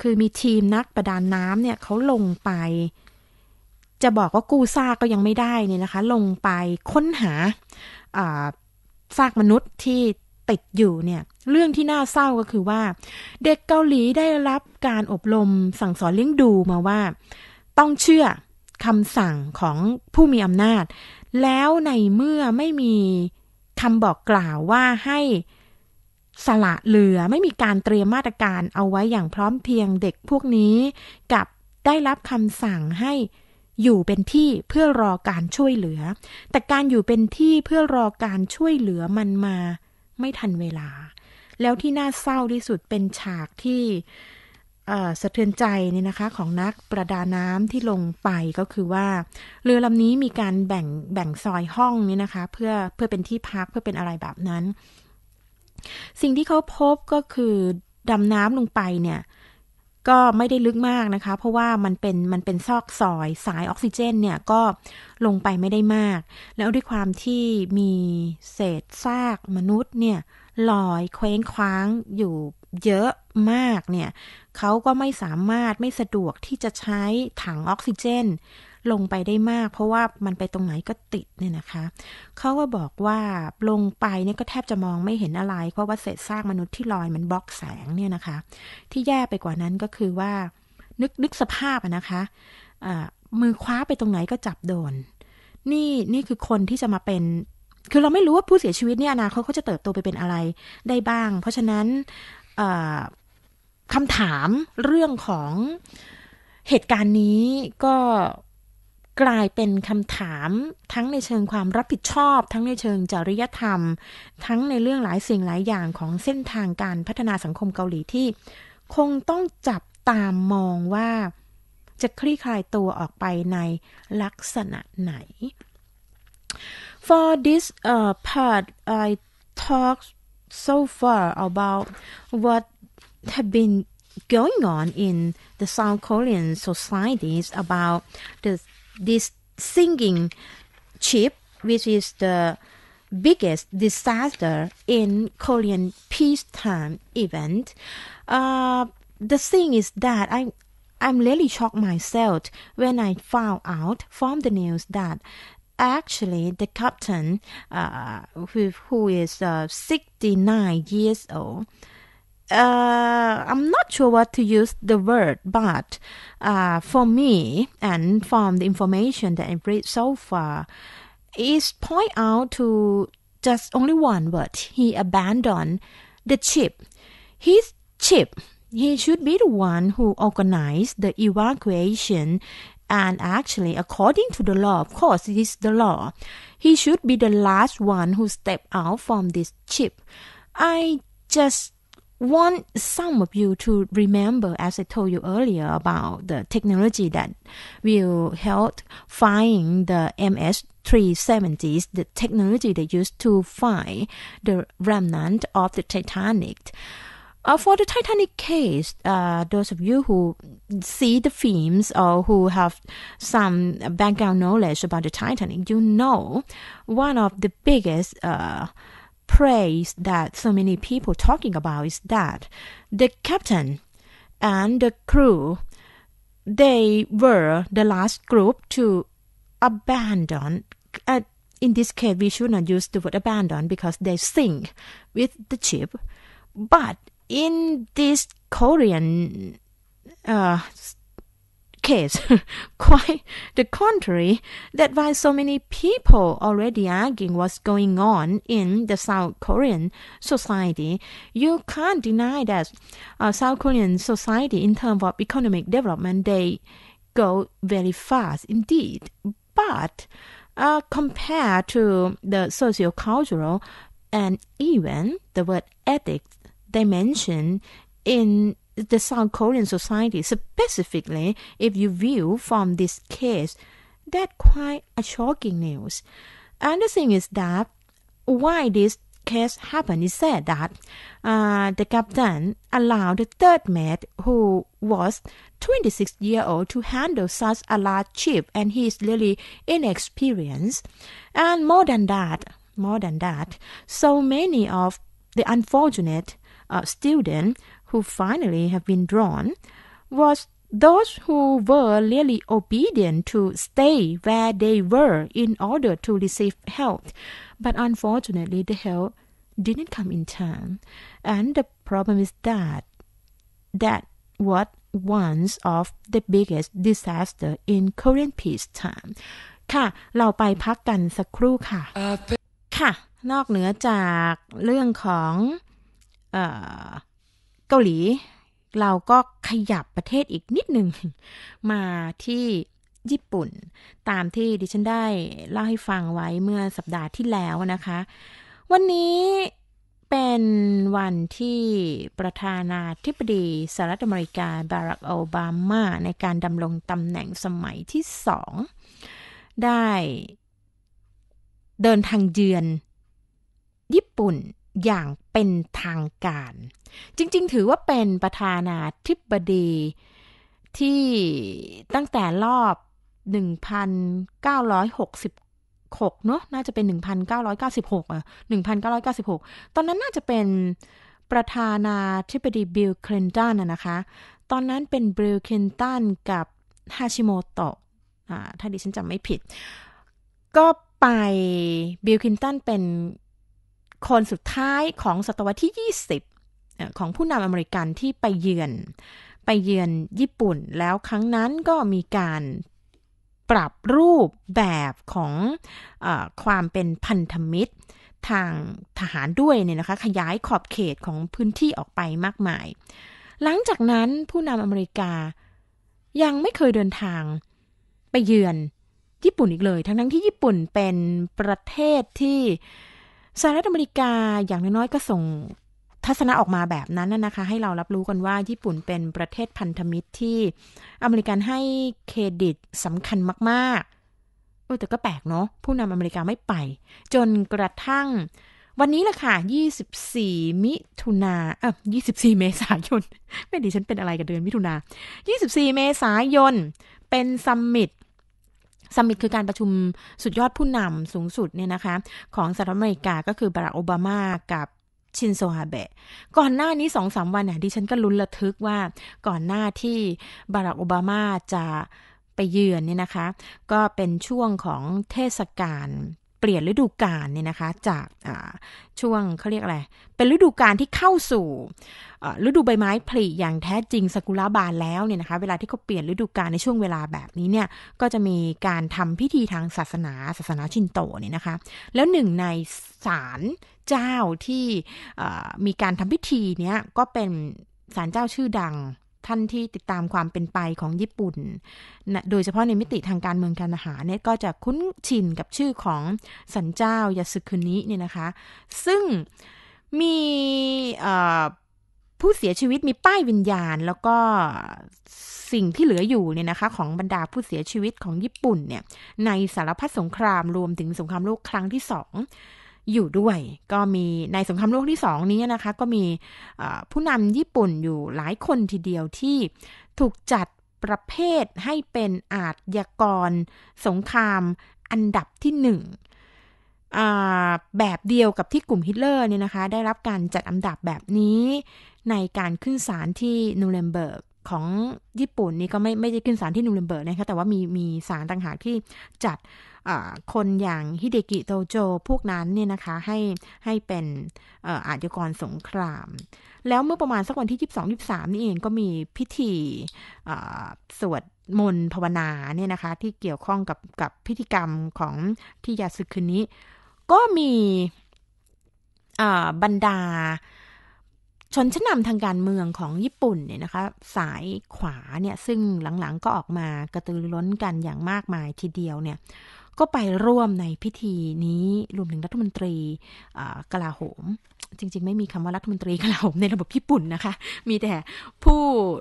A: คือมีทีมนักประดานน้ำเนี่ยเขาลงไปจะบอกว่ากู้ซากก็ยังไม่ได้เนี่ยนะคะ ลงไปค้นหาซากมนุษย์ที่ติดอยู่เนี่ยเรื่องที่น่าเศร้าก็คือว่าเด็กเกาหลีได้รับการอบรมสั่งสอนเลี้ยงดูมาว่าต้องเชื่อคำสั่งของผู้มีอำนาจ แล้วในเมื่อไม่มีคำบอกกล่าวว่าให้สละเหลือไม่มีการเตรียมมาตรการเอาไว้อย่างพร้อมเพียงเด็กพวกนี้กับได้รับคำสั่งให้อยู่เป็นที่เพื่อรอการช่วยเหลือ แต่การอยู่เป็นที่เพื่อรอการช่วยเหลือมันมาไม่ทันเวลา แล้วที่น่าเศร้าที่สุดเป็นฉากที่สะเทือนใจเนี่ยนะคะ ของนักประดาน้ำที่ลงไปก็คือว่าเรือลำนี้มีการแบ่งแบ่งซอยห้องนี่นะคะ เพื่อเพื่อเป็นที่พักเพื่อเป็นอะไรแบบนั้น สิ่งที่เขาพบก็คือดำน้ำลงไปเนี่ยก็ไม่ได้ลึกมากนะคะ เพราะว่ามันเป็นมันเป็นซอกซอยสายออกซิเจนเนี่ย ก็ลงไปไม่ได้มาก แล้วด้วยความที่มีเศษซากมนุษย์เนี่ย ลอยเคว้งคว้างอยู่เยอะมากเนี่ยเขาก็ไม่สามารถไม่สะดวกที่จะใช้ถังออกซิเจนลงไปได้มาก เพราะว่ามันไปตรงไหนก็ติดเนี่ยนะคะเขาก็บอกว่าลงไปเนี่ยก็แทบจะมองไม่เห็นอะไรเพราะว่าเศษซากมนุษย์ที่ลอยมันบล็อกแสงเนี่ยนะคะ ที่แย่ไปกว่านั้นก็คือว่านึกนึกสภาพนะคะะมือคว้าไปตรงไหนก็จับโดนนี่นี่คือคนที่จะมาเป็น คือเราไม่รู้ว่าผู้เสียชีวิตเนี่ยอนาคตเขาจะเติบโตไปเป็นอะไรได้บ้าง เพราะฉะนั้นคำถามเรื่องของเหตุการณ์นี้ก็กลายเป็นคำถามทั้งในเชิงความรับผิดชอบ ทั้งในเชิงจริยธรรม ทั้งในเรื่องหลายสิ่งหลายอย่างของเส้นทางการพัฒนาสังคมเกาหลีที่คงต้องจับตามมองว่าจะคลี่คลายตัวออกไปในลักษณะไหน For this uh, part I talked so far about what have been going on in the South Korean societies about the this sinking ship, which is the biggest disaster in Korean peacetime event. Uh, the thing is that I'm I'm really shocked myself when I found out from the news that actually the captain, uh, who, who is uh, 69 years old, uh, I'm not sure what to use the word, but uh, for me and from the information that I've read so far, it's point out to just only one word. He abandoned the ship. His ship. He should be the one who organized the evacuation and actually according to the law of course it is the law he should be the last one who stepped out from this ship i just want some of you to remember, as I told you earlier, about the technology that will help find the MS 370s, the technology they used to find the remnant of the Titanic. Uh, for the Titanic case, uh, those of you who see the films or who have some background knowledge about the Titanic, you know one of the biggest uh, praise that so many people talking about is that the captain and the crew they were the last group to abandon uh, in this case we should not use the word abandon because they sink with the ship but in this korean uh, case. Quite the contrary. that why so many people already arguing what's going on in the South Korean society. You can't deny that uh, South Korean society, in terms of economic development, they go very fast indeed. But uh, compared to the socio-cultural and even the word ethics they mention in the South Korean society, specifically if you view from this case. That quite a shocking news. And the thing is that why this case happened is said that uh, the captain allowed the third mate, who was 26 year old, to handle such a large ship, and he is really inexperienced. And more than that, more than that, so many of the unfortunate uh, students who finally have been drawn was those who were really obedient to stay where they were in order to receive help. But unfortunately, the help didn't come in time. And the problem is that that was once of the biggest disaster in Korean peace time ค่ะเราไปพักกันสักครู่ค่ะค่ะนอกเหนือจากเรื่องของเกาหลีเราก็ขยับประเทศอีกนิดหนึ่งมาที่ญี่ปุ่น ตามที่ดิฉันได้เล่าให้ฟังไว้เมื่อสัปดาห์ที่แล้วนะคะ วันนี้เป็นวันที่ประธานาธิบดีสหรัฐอเมริกาบารักโอบามาในการดำรงตำแหน่งสมัยที่สอง ได้เดินทางเยือนญี่ปุ่นอย่างเป็นทางการ จริง ๆ ถือว่าเป็นประธานาธิบดีที่ตั้งแต่รอบ 1966เนาะน่าจะเป็น 1996อ่ะ1996 ตอนนั้นน่าจะเป็นประธานาธิบดีบิลคลินตันนะคะ ตอนนั้นเป็นบิลคลินตันกับฮาชิโมโตะถ้าดิฉันจำไม่ผิด ก็ไปบิลคลินตันเป็นคนสุดท้ายของศตวรรษที่ 20ของผู้นำอเมริกัน ที่ไปเยือนไปเยือนญี่ปุ่น แล้วครั้งนั้นก็มีการปรับรูปแบบของอความเป็นพันธมิตรทางทหารด้วยเนี่ยนะคะขยายขอบเขตของพื้นที่ออกไปมากมาย หลังจากนั้นผู้นำอเมริกายังไม่เคยเดินทางไปเยือนญี่ปุ่นอีกเลย ทั้งทั้งที่ญี่ปุ่นเป็นประเทศที่สหรัฐอเมริกาอย่างน้อยๆก็ส่งทัศนะออกมาแบบนั้นนะคะ ให้เรารับรู้กันว่าญี่ปุ่นเป็นประเทศพันธมิตรที่อเมริกันให้เครดิตสำคัญมากๆเออแต่ก็แปลกเนาะผู้นำอเมริกาไม่ไป จนกระทั่ง วันนี้แหละค่ะ 24 มิถุนาเออ24 เมษายน ไม่ดีฉันเป็นอะไรกับเดือนมิถุนา24 เมษายน เป็นซัมมิตซัมมิตคือการประชุมสุดยอดผู้นำสูงสุดเนี่ยนะคะของสหรัฐอเมริกาก็คือบารักโอบามากับชินโซฮาเบะก่อนหน้านี้สองสามวันเนี่ยดิฉันก็ลุ้นระทึกว่าก่อนหน้าที่บารักโอบามาจะไปเยือนเนี่ยนะคะก็เป็นช่วงของเทศกาลเปลี่ยนฤดูกาลเนี่ยนะคะจากช่วงเขาเรียกอะไร เป็นฤดูกาลที่เข้าสู่ฤดูใบไม้ผลิอย่างแท้จริงสกุลาบาน แล้วเนี่ยนะคะเวลาที่เขาเปลี่ยนฤดูกาลในช่วงเวลาแบบนี้เนี่ย ก็จะมีการทำพิธีทางศาสนาศาสนาชินโตเนี่ยนะคะ แล้วหนึ่งในศาลเจ้าที่มีการทำพิธีเนี้ยก็เป็นศาลเจ้าชื่อดังท่านที่ติดตามความเป็นไปของญี่ปุ่นนะโดยเฉพาะในมิติทางการเมืองการทหารเนี่ยก็จะคุ้นชินกับชื่อของสันเจ้ายาสึคุนิเนี่ยนะคะ ซึ่งมีผู้เสียชีวิตมีป้ายวิญญาณแล้วก็สิ่งที่เหลืออยู่เนี่ยนะคะของบรรดาผู้เสียชีวิตของญี่ปุ่น เนี่ยในสารพัดสงครามรวมถึงสงครามโลกครั้งที่สองอยู่ด้วย ก็มีในสงครามโลกที่สองนี้นะคะ ก็มีผู้นำญี่ปุ่นอยู่หลายคนทีเดียวที่ถูกจัดประเภทให้เป็นอาชญากรสงครามอันดับที่หนึ่งแบบเดียวกับที่กลุ่มฮิตเลอร์เนี่ยนะคะ ได้รับการจัดอันดับแบบนี้ในการขึ้นศาลที่นูเรมเบิร์กของญี่ปุ่นนี่ก็ไม่ไม่ได้ขึ้นศาลที่นูเรมเบิร์กนะคะแต่ว่ามีมีศาลต่างหากที่จัดคนอย่างฮิเดกิโตโจพวกนั้นเนี่ยนะคะให้ให้เป็นอาชญากรสงคราม แล้วเมื่อประมาณสักวันที่ 22 23 นี่เองก็มีพิธีสวดมนต์ภาวนาเนี่ยนะคะ ที่เกี่ยวข้องกับกับพิธีกรรมของที่ยาสึคืนนี้ ก็มีบรรดาชนชั้นนำทางการเมืองของญี่ปุ่นเนี่ยนะคะสายขวาเนี่ย ซึ่งหลังๆก็ออกมากระตือร้นกันอย่างมากมายทีเดียวเนี่ยก็ไปร่วมในพิธีนี้รวมถึงรัฐมนตรีกลาโหม จริงๆ ไม่มีคำว่ารัฐมนตรีกลาโหมในระบบญี่ปุ่นนะคะ มีแต่ผู้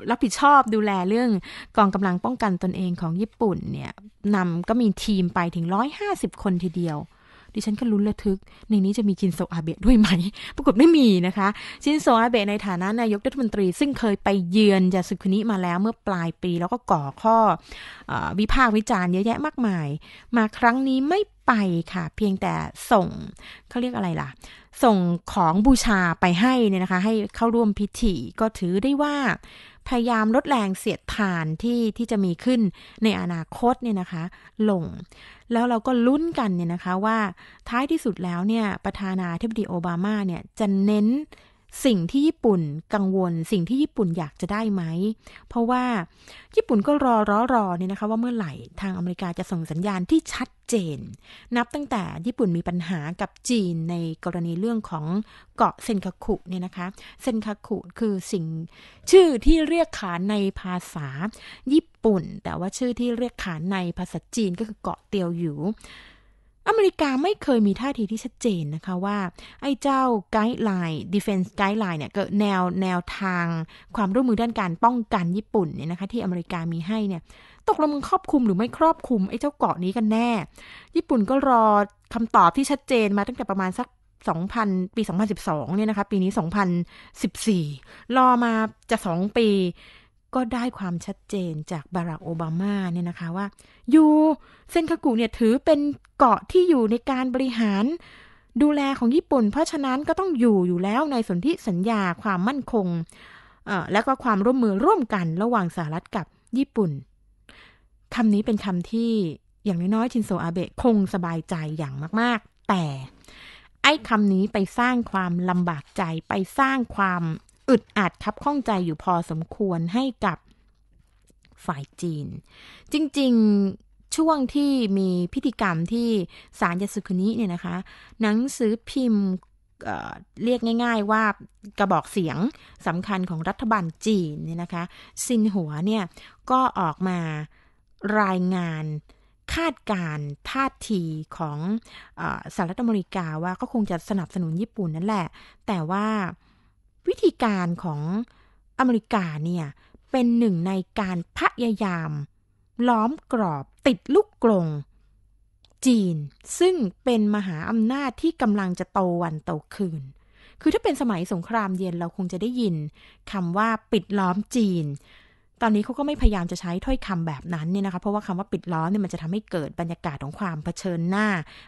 A: รับผิดชอบดูแลเรื่องกองกำลังป้องกันตนเองของญี่ปุ่นเนี่ยนำก็มีทีมไปถึง 150 คนทีเดียวิฉันก็ลุ้นระทึกในนี้จะมีชินโซอาเบะด้วยไหมปรากฏไม่มีนะคะ ชินโซอาเบะในฐานะนายกรัฐมนตรี ซึ่งเคยไปเยือนจาสุคุนิมาแล้ว เมื่อปลายปีแล้วก็ก่อข้ออวิพากษ์วิจารณ์เยอะแยะมากมาย มาครั้งนี้ไม่ไปค่ะ เพียงแต่ส่งเขาเรียกอะไรล่ะ ส่งของบูชาไปให้เนี่ยนะคะ ให้เข้าร่วมพิธีก็ถือได้ว่าพยายามลดแรงเสียดทานที่ที่จะมีขึ้นในอนาคตเนี่ยนะคะลงแล้วเราก็ลุ้นกันเนี่ยนะคะ ว่าท้ายที่สุดแล้วเนี่ยประธานาธิบดีโอบามาเนี่ยจะเน้นสิ่งที่ญี่ปุ่นกังวลสิ่งที่ญี่ปุ่นอยากจะได้ไหม เพราะว่าญี่ปุ่นก็รอรอรอเนี่ยนะคะ ว่าเมื่อไหร่ทางอเมริกาจะส่งสัญญาณที่ชัดเจน นับตั้งแต่ญี่ปุ่นมีปัญหากับจีนในกรณีเรื่องของเกาะเซนคาคุเนี่ยนะคะเซนคาคุคือสิ่งชื่อที่เรียกขานในภาษาญี่ปุ่น แต่ว่าชื่อที่เรียกขานในภาษาจีนก็คือเกาะเตียวหยูอเมริกาไม่เคยมีท่าทีที่ชัดเจนนะคะว่า ไอ้เจ้าไกด์ไลน์ดิเฟนซ์ไกด์ไลน์เนี่ยก็แนวแนวทางความร่วมมือด้านการป้องกันญี่ปุ่นเนี่ยนะคะ ที่อเมริกามีให้เนี่ย ตกลงมครอบคลุมหรือไม่ครอบคลุม ไอ้เจ้าเกาะนี้กันแน่ ญี่ปุ่นก็รอคำตอบที่ชัดเจนมาตั้งแต่ประมาณสัก2000ปี 2012เนี่ยนะคะ ปีนี้ 2014รอมาจะ2ปีก็ได้ความชัดเจนจากบารักโอบามาเนี่ยนะคะว่า อยู่เซนคากุเนี่ย ถือเป็นเกาะที่อยู่ในการบริหารดูแลของญี่ปุ่น เพราะฉะนั้นก็ต้องอยู่อยู่แล้วในสนธิสัญญาความมั่นคงและก็ความร่วมมือร่วมกันระหว่างสหรัฐกับญี่ปุ่นคำนี้เป็นคำที่อย่างน้อยๆชินโซอาเบะคงสบายใจอย่างมาก ๆ แต่ไอ้คำนี้ไปสร้างความลำบากใจไปสร้างความอึดอัดคับข้องใจอยู่พอสมควรให้กับฝ่ายจีน จริงๆ ช่วงที่มีพิธีกรรมที่ศาลยาสุคนีเนี่ยนะคะ หนังสือพิมพ์เรียกง่าย ๆ ว่ากระบอกเสียงสำคัญของรัฐบาลจีนเนี่ยนะคะซินหัวเนี่ย ก็ออกมารายงานคาดการท่าทีของอสหรัฐอเมริกาว่าก็คงจะสนับสนุนญี่ปุ่นนั่นแหละ แต่ว่าวิธีการของอเมริกา เนี่ย เป็นหนึ่งในการ พยายาม ล้อมกรอบ ติดลูกกลงจีน ซึ่งเป็นมหาอำนาจที่กำลังจะโตวันโตคืน คือถ้าเป็นสมัยสงครามเย็นเราคงจะได้ยินคำว่า ปิดล้อมจีน ตอนนี้เขาก็ไม่พยายามจะใช้ถ้อยคำแบบนั้น เนี่ยนะคะเพราะว่าคำว่าปิดล้อมเนี่ยมันจะทำให้เกิดบรรยากาศของความเผชิญหน้า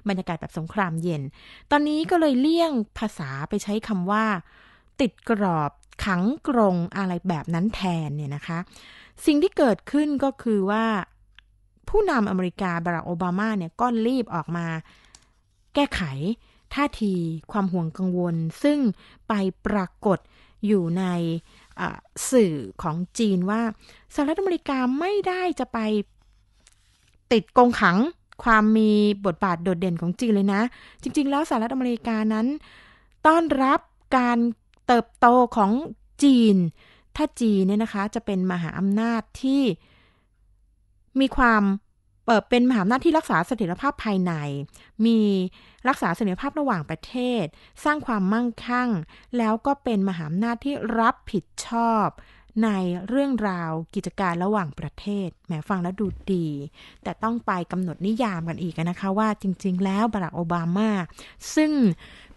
A: บรรยากาศแบบสงครามเย็น ตอนนี้ก็เลยเลี่ยงภาษาไปใช้คำว่าติดกรอบขังกรงอะไรแบบนั้นแทนเนี่ยนะคะ สิ่งที่เกิดขึ้นก็คือว่าผู้นำอเมริกาบารักโอบามาเนี่ยก็รีบออกมาแก้ไขท่าทีความห่วงกังวล ซึ่งไปปรากฏอยู่ในสื่อของจีนว่าสหรัฐอเมริกาไม่ได้จะไปติดกงขังความมีบทบาทโดดเด่นของจีนเลยนะ จริง ๆ แล้วสหรัฐอเมริกานั้นต้อนรับการเติบโตของจีน ถ้าจีนเนี่ยนะคะจะเป็นมหาอำนาจที่ มีความเปิดเป็นมหาอำนาจที่รักษาเสถียรภาพภายใน มีรักษาเสถียรภาพระหว่างประเทศ สร้างความมั่งคั่ง แล้วก็เป็นมหาอำนาจที่รับผิดชอบในเรื่องราวกิจการระหว่างประเทศ แหมฟังแล้วดูดี แต่ต้องไปกำหนดนิยามกันอีกนะคะว่าจริงๆแล้วบารักโอบามาซึ่ง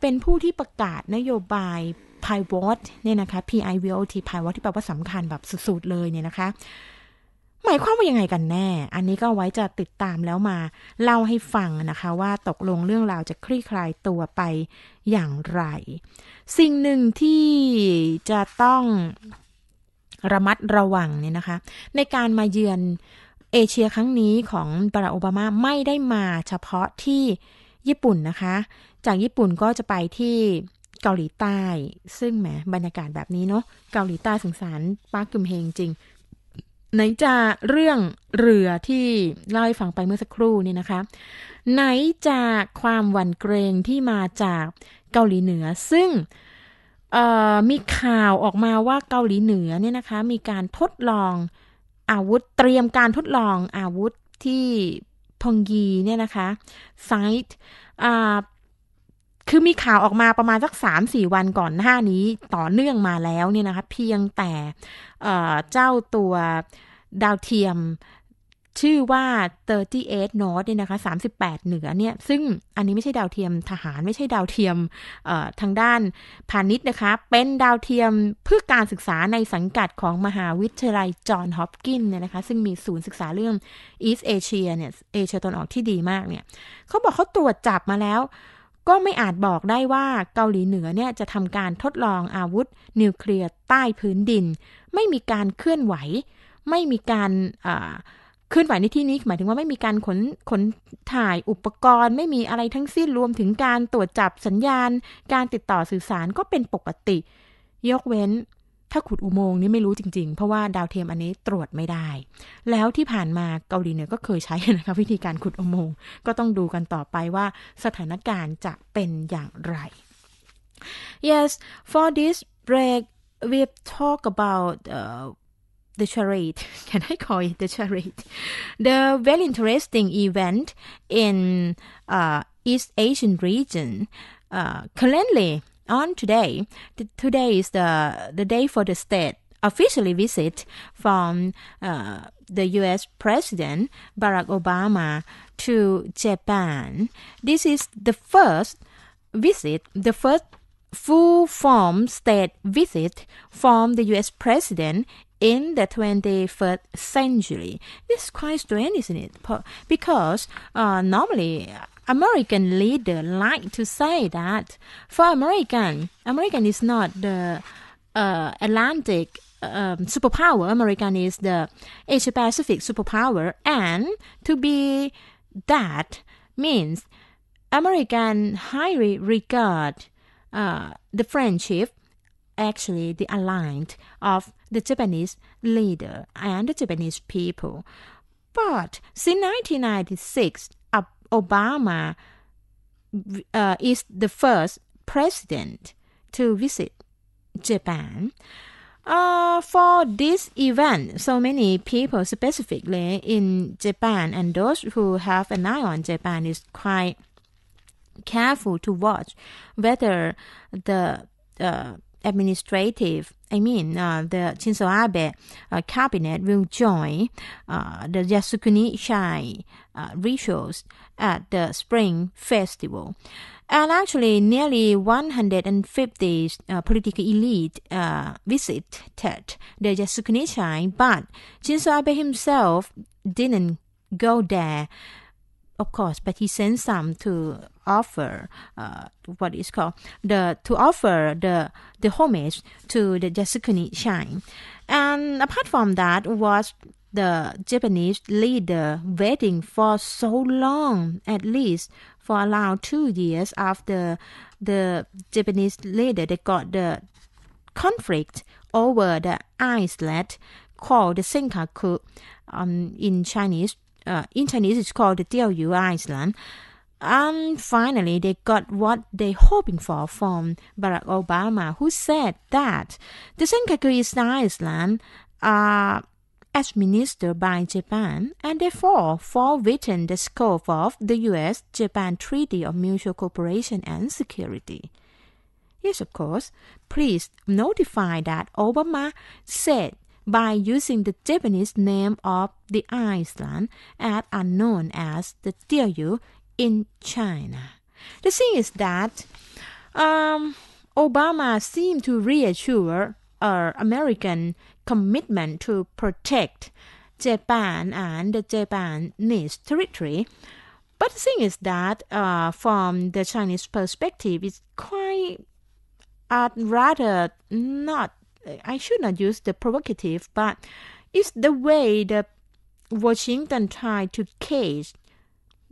A: เป็นผู้ที่ประกาศนโยบาย pivot เนี่ยนะคะ p i v o t pivot ที่แปลว่าสำคัญแบบสุดๆ เลยเนี่ยนะคะ หมายความว่ายังไงกันแน่ อันนี้ก็ไว้จะติดตามแล้วมา เล่าให้ฟังนะคะว่าตกลงเรื่องราวจะคลี่คลายตัวไปอย่างไร สิ่งหนึ่งที่จะต้องระมัดระวังเนี่ยนะคะ ในการมาเยือนเอเชียครั้งนี้ของบารัโอบามาไม่ได้มาเฉพาะที่ญี่ปุ่นนะคะ จากญี่ปุ่นก็จะไปที่เกาหลีใต้ซึ่งแหมบรรยากาศแบบนี้เนาะเกาหลีใต้สงสารปาร์กกึมเฮงจริง ไหนจะเรื่องเรือที่เล่าให้ฟังไปเมื่อสักครู่นี่นะคะไหนจะความหวั่นเกรงที่มาจากเกาหลีเหนือซึ่งมีข่าวออกมาว่าเกาหลีเหนือเนี่ยนะคะมีการทดลองอาวุธเตรียมการทดลองอาวุธที่พงยีเนี่ยนะคะไซต์คือมีข่าวออกมาประมาณสัก3่วันก่อนหน้านี้ต่อเนื่องมาแล้วเนี่ยนะคะ เพียงแต่เจ้าตัวดาวเทียมชื่อว่า 38 North เนี่ยนะคะ 38 เหนือเนี่ย ซึ่งอันนี้ไม่ใช่ดาวเทียมทหาร ไม่ใช่ดาวเทียมทางด้านพาณิชย์นะคะ เป็นดาวเทียมเพื่อการศึกษาในสังกัดของมหาวิทยาลัยจอห์นฮอปกินเนี่ยนะคะ ซึ่งมีศูนย์ศึกษาเรื่องอีสเอเชียเนี่ยเอเชียตอนออกที่ดีมากเนี่ยเขาบอกเขาตรวจจับมาแล้วก็ไม่อาจบอกได้ว่าเกาหลีเหนือเนี่ย จะทำการทดลองอาวุธนิวเคลียร์ใต้พื้นดิน ไม่มีการเคลื่อนไหว ไม่มีการเคลื่อนไหวในที่นี้ หมายถึงว่าไม่มีการขนขนถ่ายอุปกรณ์ไม่มีอะไรทั้งสิ้นรวมถึงการตรวจจับสัญญาณ การติดต่อสื่อสารก็เป็นปกติ ยกเว้นถ้าขุดอุโมงค์นี่ไม่รู้จริงๆ เพราะว่าดาวเทียมอันนี้ตรวจไม่ได้ แล้วที่ผ่านมาเกาหลีเหนือก็เคยใช้นะคะ วิธีการขุดอุโมงค์ ก็ต้องดูกันต่อไปว่าสถานการณ์จะเป็นอย่างไร yes for this break we've talked about uh, the charade. Can I call it the charade? The very interesting event in uh, East Asian region. Uh, currently, on today. Th- today is the the day for the state officially visit from uh, the U.S. President Barack Obama to Japan. This is the first visit, the first full form state visit from the US president in the 21st century. This is quite strange, isn't it? Because uh, normally American leader like to say that for American, American is not the uh, Atlantic um, superpower. American is the Asia Pacific superpower, and to be that means American highly regard uh, the friendship, actually the alliance of the Japanese leader and the Japanese people. But since 1996, Obama uh, is the first president to visit Japan. Uh, for this event, so many people, specifically in Japan, and those who have an eye on Japan, is quite careful to watch whether the uh, administrative, I mean, uh, the Shinzo Abe uh, cabinet will join uh, the Yasukuni Shai uh, rituals at the Spring Festival. And actually, nearly 150 uh, political elite uh, visited the Yasukuni shrine, but Shinzo Abe himself didn't go there, of course, but he sent some to offer uh, what is called the to offer the the homage to the Yasukuni shrine. And apart from that was the Japanese leader waiting for so long, at least for around two years after the Japanese leader they got the conflict over the islet called the Senkaku. Um, in Chinese, uh, in Chinese it's called the Diaoyu Island. And um, finally, they got what they hoping for from Barack Obama, who said that the Senkaku is an island. Uh, administered by Japan and therefore fall within the scope of the US Japan Treaty of Mutual Cooperation and Security. Yes, of course. Please notify that Obama said by using the Japanese name of the island that are known as the Diaoyu in China. The thing is that um, Obama seemed to reassure uh, American commitment to protect Japan and the Japanese territory. But the thing is that uh, from the Chinese perspective, it's quite i uh, rather not. I should not use the provocative, but it's the way the Washington tried to cage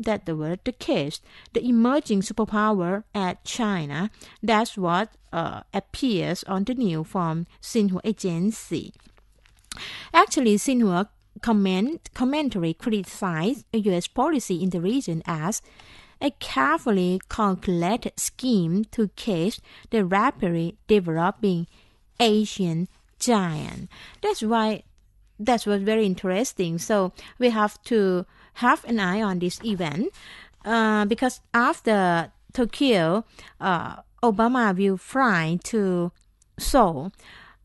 A: that were the case. The emerging superpower at China, that's what uh, appears on the news from Xinhua Agency. Actually, Xinhua comment, commentary criticized U.S. policy in the region as a carefully calculated scheme to catch the rapidly developing Asian giant. That's why that was very interesting. So we have to have an eye on this event uh, because after Tokyo, uh, Obama will fly to Seoul,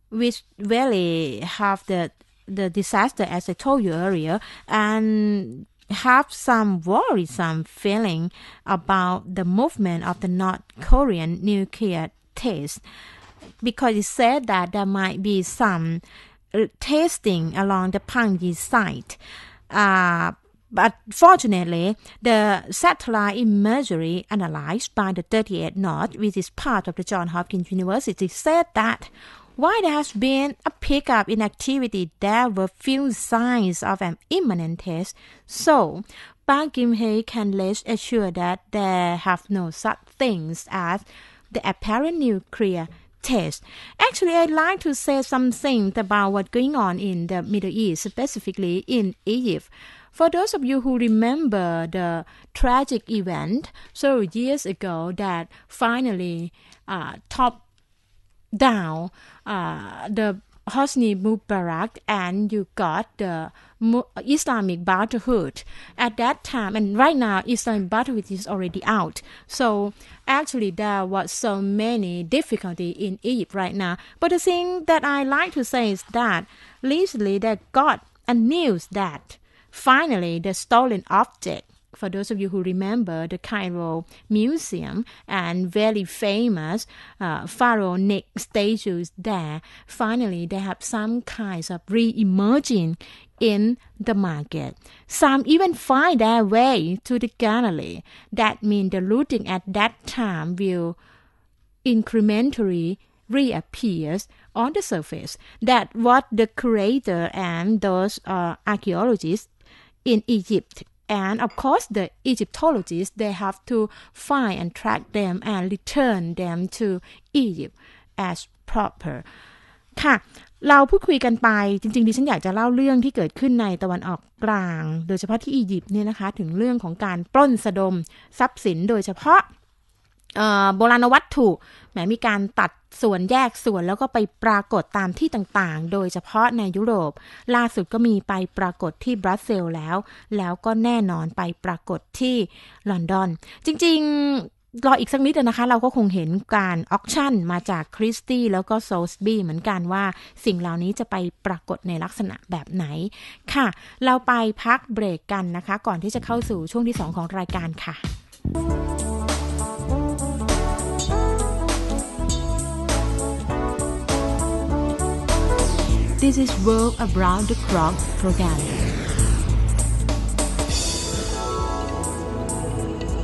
A: which really have the the disaster as I told you earlier, and have some worrisome feeling about the movement of the North Korean nuclear test because it said that there might be some uh, testing along the Pangyi site. Uh, but fortunately, the satellite imagery analyzed by the 38 North, which is part of the Johns Hopkins University, said that while there has been a pickup in activity, there were few signs of an imminent test. So, Ban Kim-hee can least assure that there have no such things as the apparent nuclear test. Actually, I'd like to say something about what's going on in the Middle East, specifically in Egypt. For those of you who remember the tragic event several years ago that finally uh, top down uh, the Hosni Mubarak and you got the Islamic Brotherhood at that time, and right now Islamic Brotherhood is already out. So actually, there was so many difficulty in Egypt right now. But the thing that I like to say is that recently they got a news that Finally, the stolen object. For those of you who remember the Cairo Museum and very famous uh, pharaonic statues there, finally they have some kinds of re-emerging in the market. Some even find their way to the gallery. That means the looting at that time will incrementally reappears on the surface. That what the creator and those uh, archaeologists in Egypt and of course the Egyptologists they have to find and track them and return them to Egypt as proper ค่ะ เราพูดคุยกันไปจริงๆดิฉันอยากจะเล่าเรื่องที่เกิดขึ้นในตะวันออกกลาง โดยเฉพาะที่อียิปต์เนี่ยนะคะ ถึงเรื่องของการปล้นสะดมทรัพย์สินโดยเฉพาะโบราณวัตถุ แม้มีการตัดส่วนแยกส่วนแล้วก็ไปปรากฏตามที่ต่างๆ โดยเฉพาะในยุโรป ล่าสุดก็มีไปปรากฏที่บรัสเซลแล้ว แล้วก็แน่นอนไปปรากฏที่ลอนดอน จริง ๆ รออีกสักนิดนะคะ เราก็คงเห็นการออกชั่น มาจากคริสตี้แล้วก็โซสบี้เหมือนกันว่าสิ่งเหล่านี้จะไปปรากฏในลักษณะแบบไหน ค่ะ เราไปพักเบรกกันนะคะ ก่อนที่จะเข้าสู่ช่วงที่2ของรายการค่ะ This is World Around the Clock program.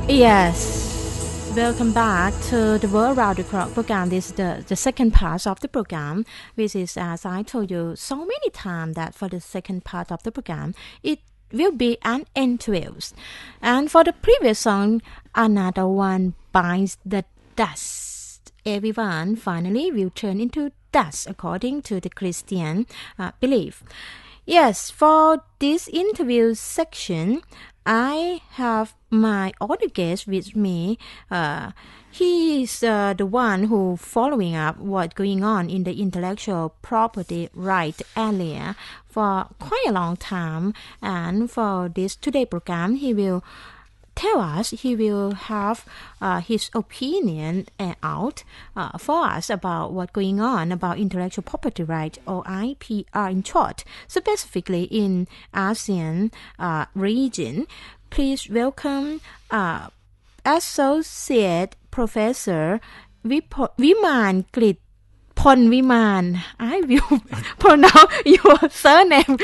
A: Yes, welcome back to the World Around the Clock program. This is the, the second part of the program, which is, as I told you so many times, that for the second part of the program, it will be an interview. And for the previous song, another one binds the dust. Everyone finally will turn into that's according to the Christian uh, belief. Yes, for this interview section, I have my other guest with me. Uh, he is uh, the one who following up what's going on in the intellectual property right area for quite a long time. And for this today program, he will tell us he will have uh, his opinion out uh, for us about what's going on about intellectual property right or IPR uh, in short, specifically in ASEAN uh, region. Please welcome uh, Associate Professor Wiman Viman Glit พลวิมาน I will pronounce your surname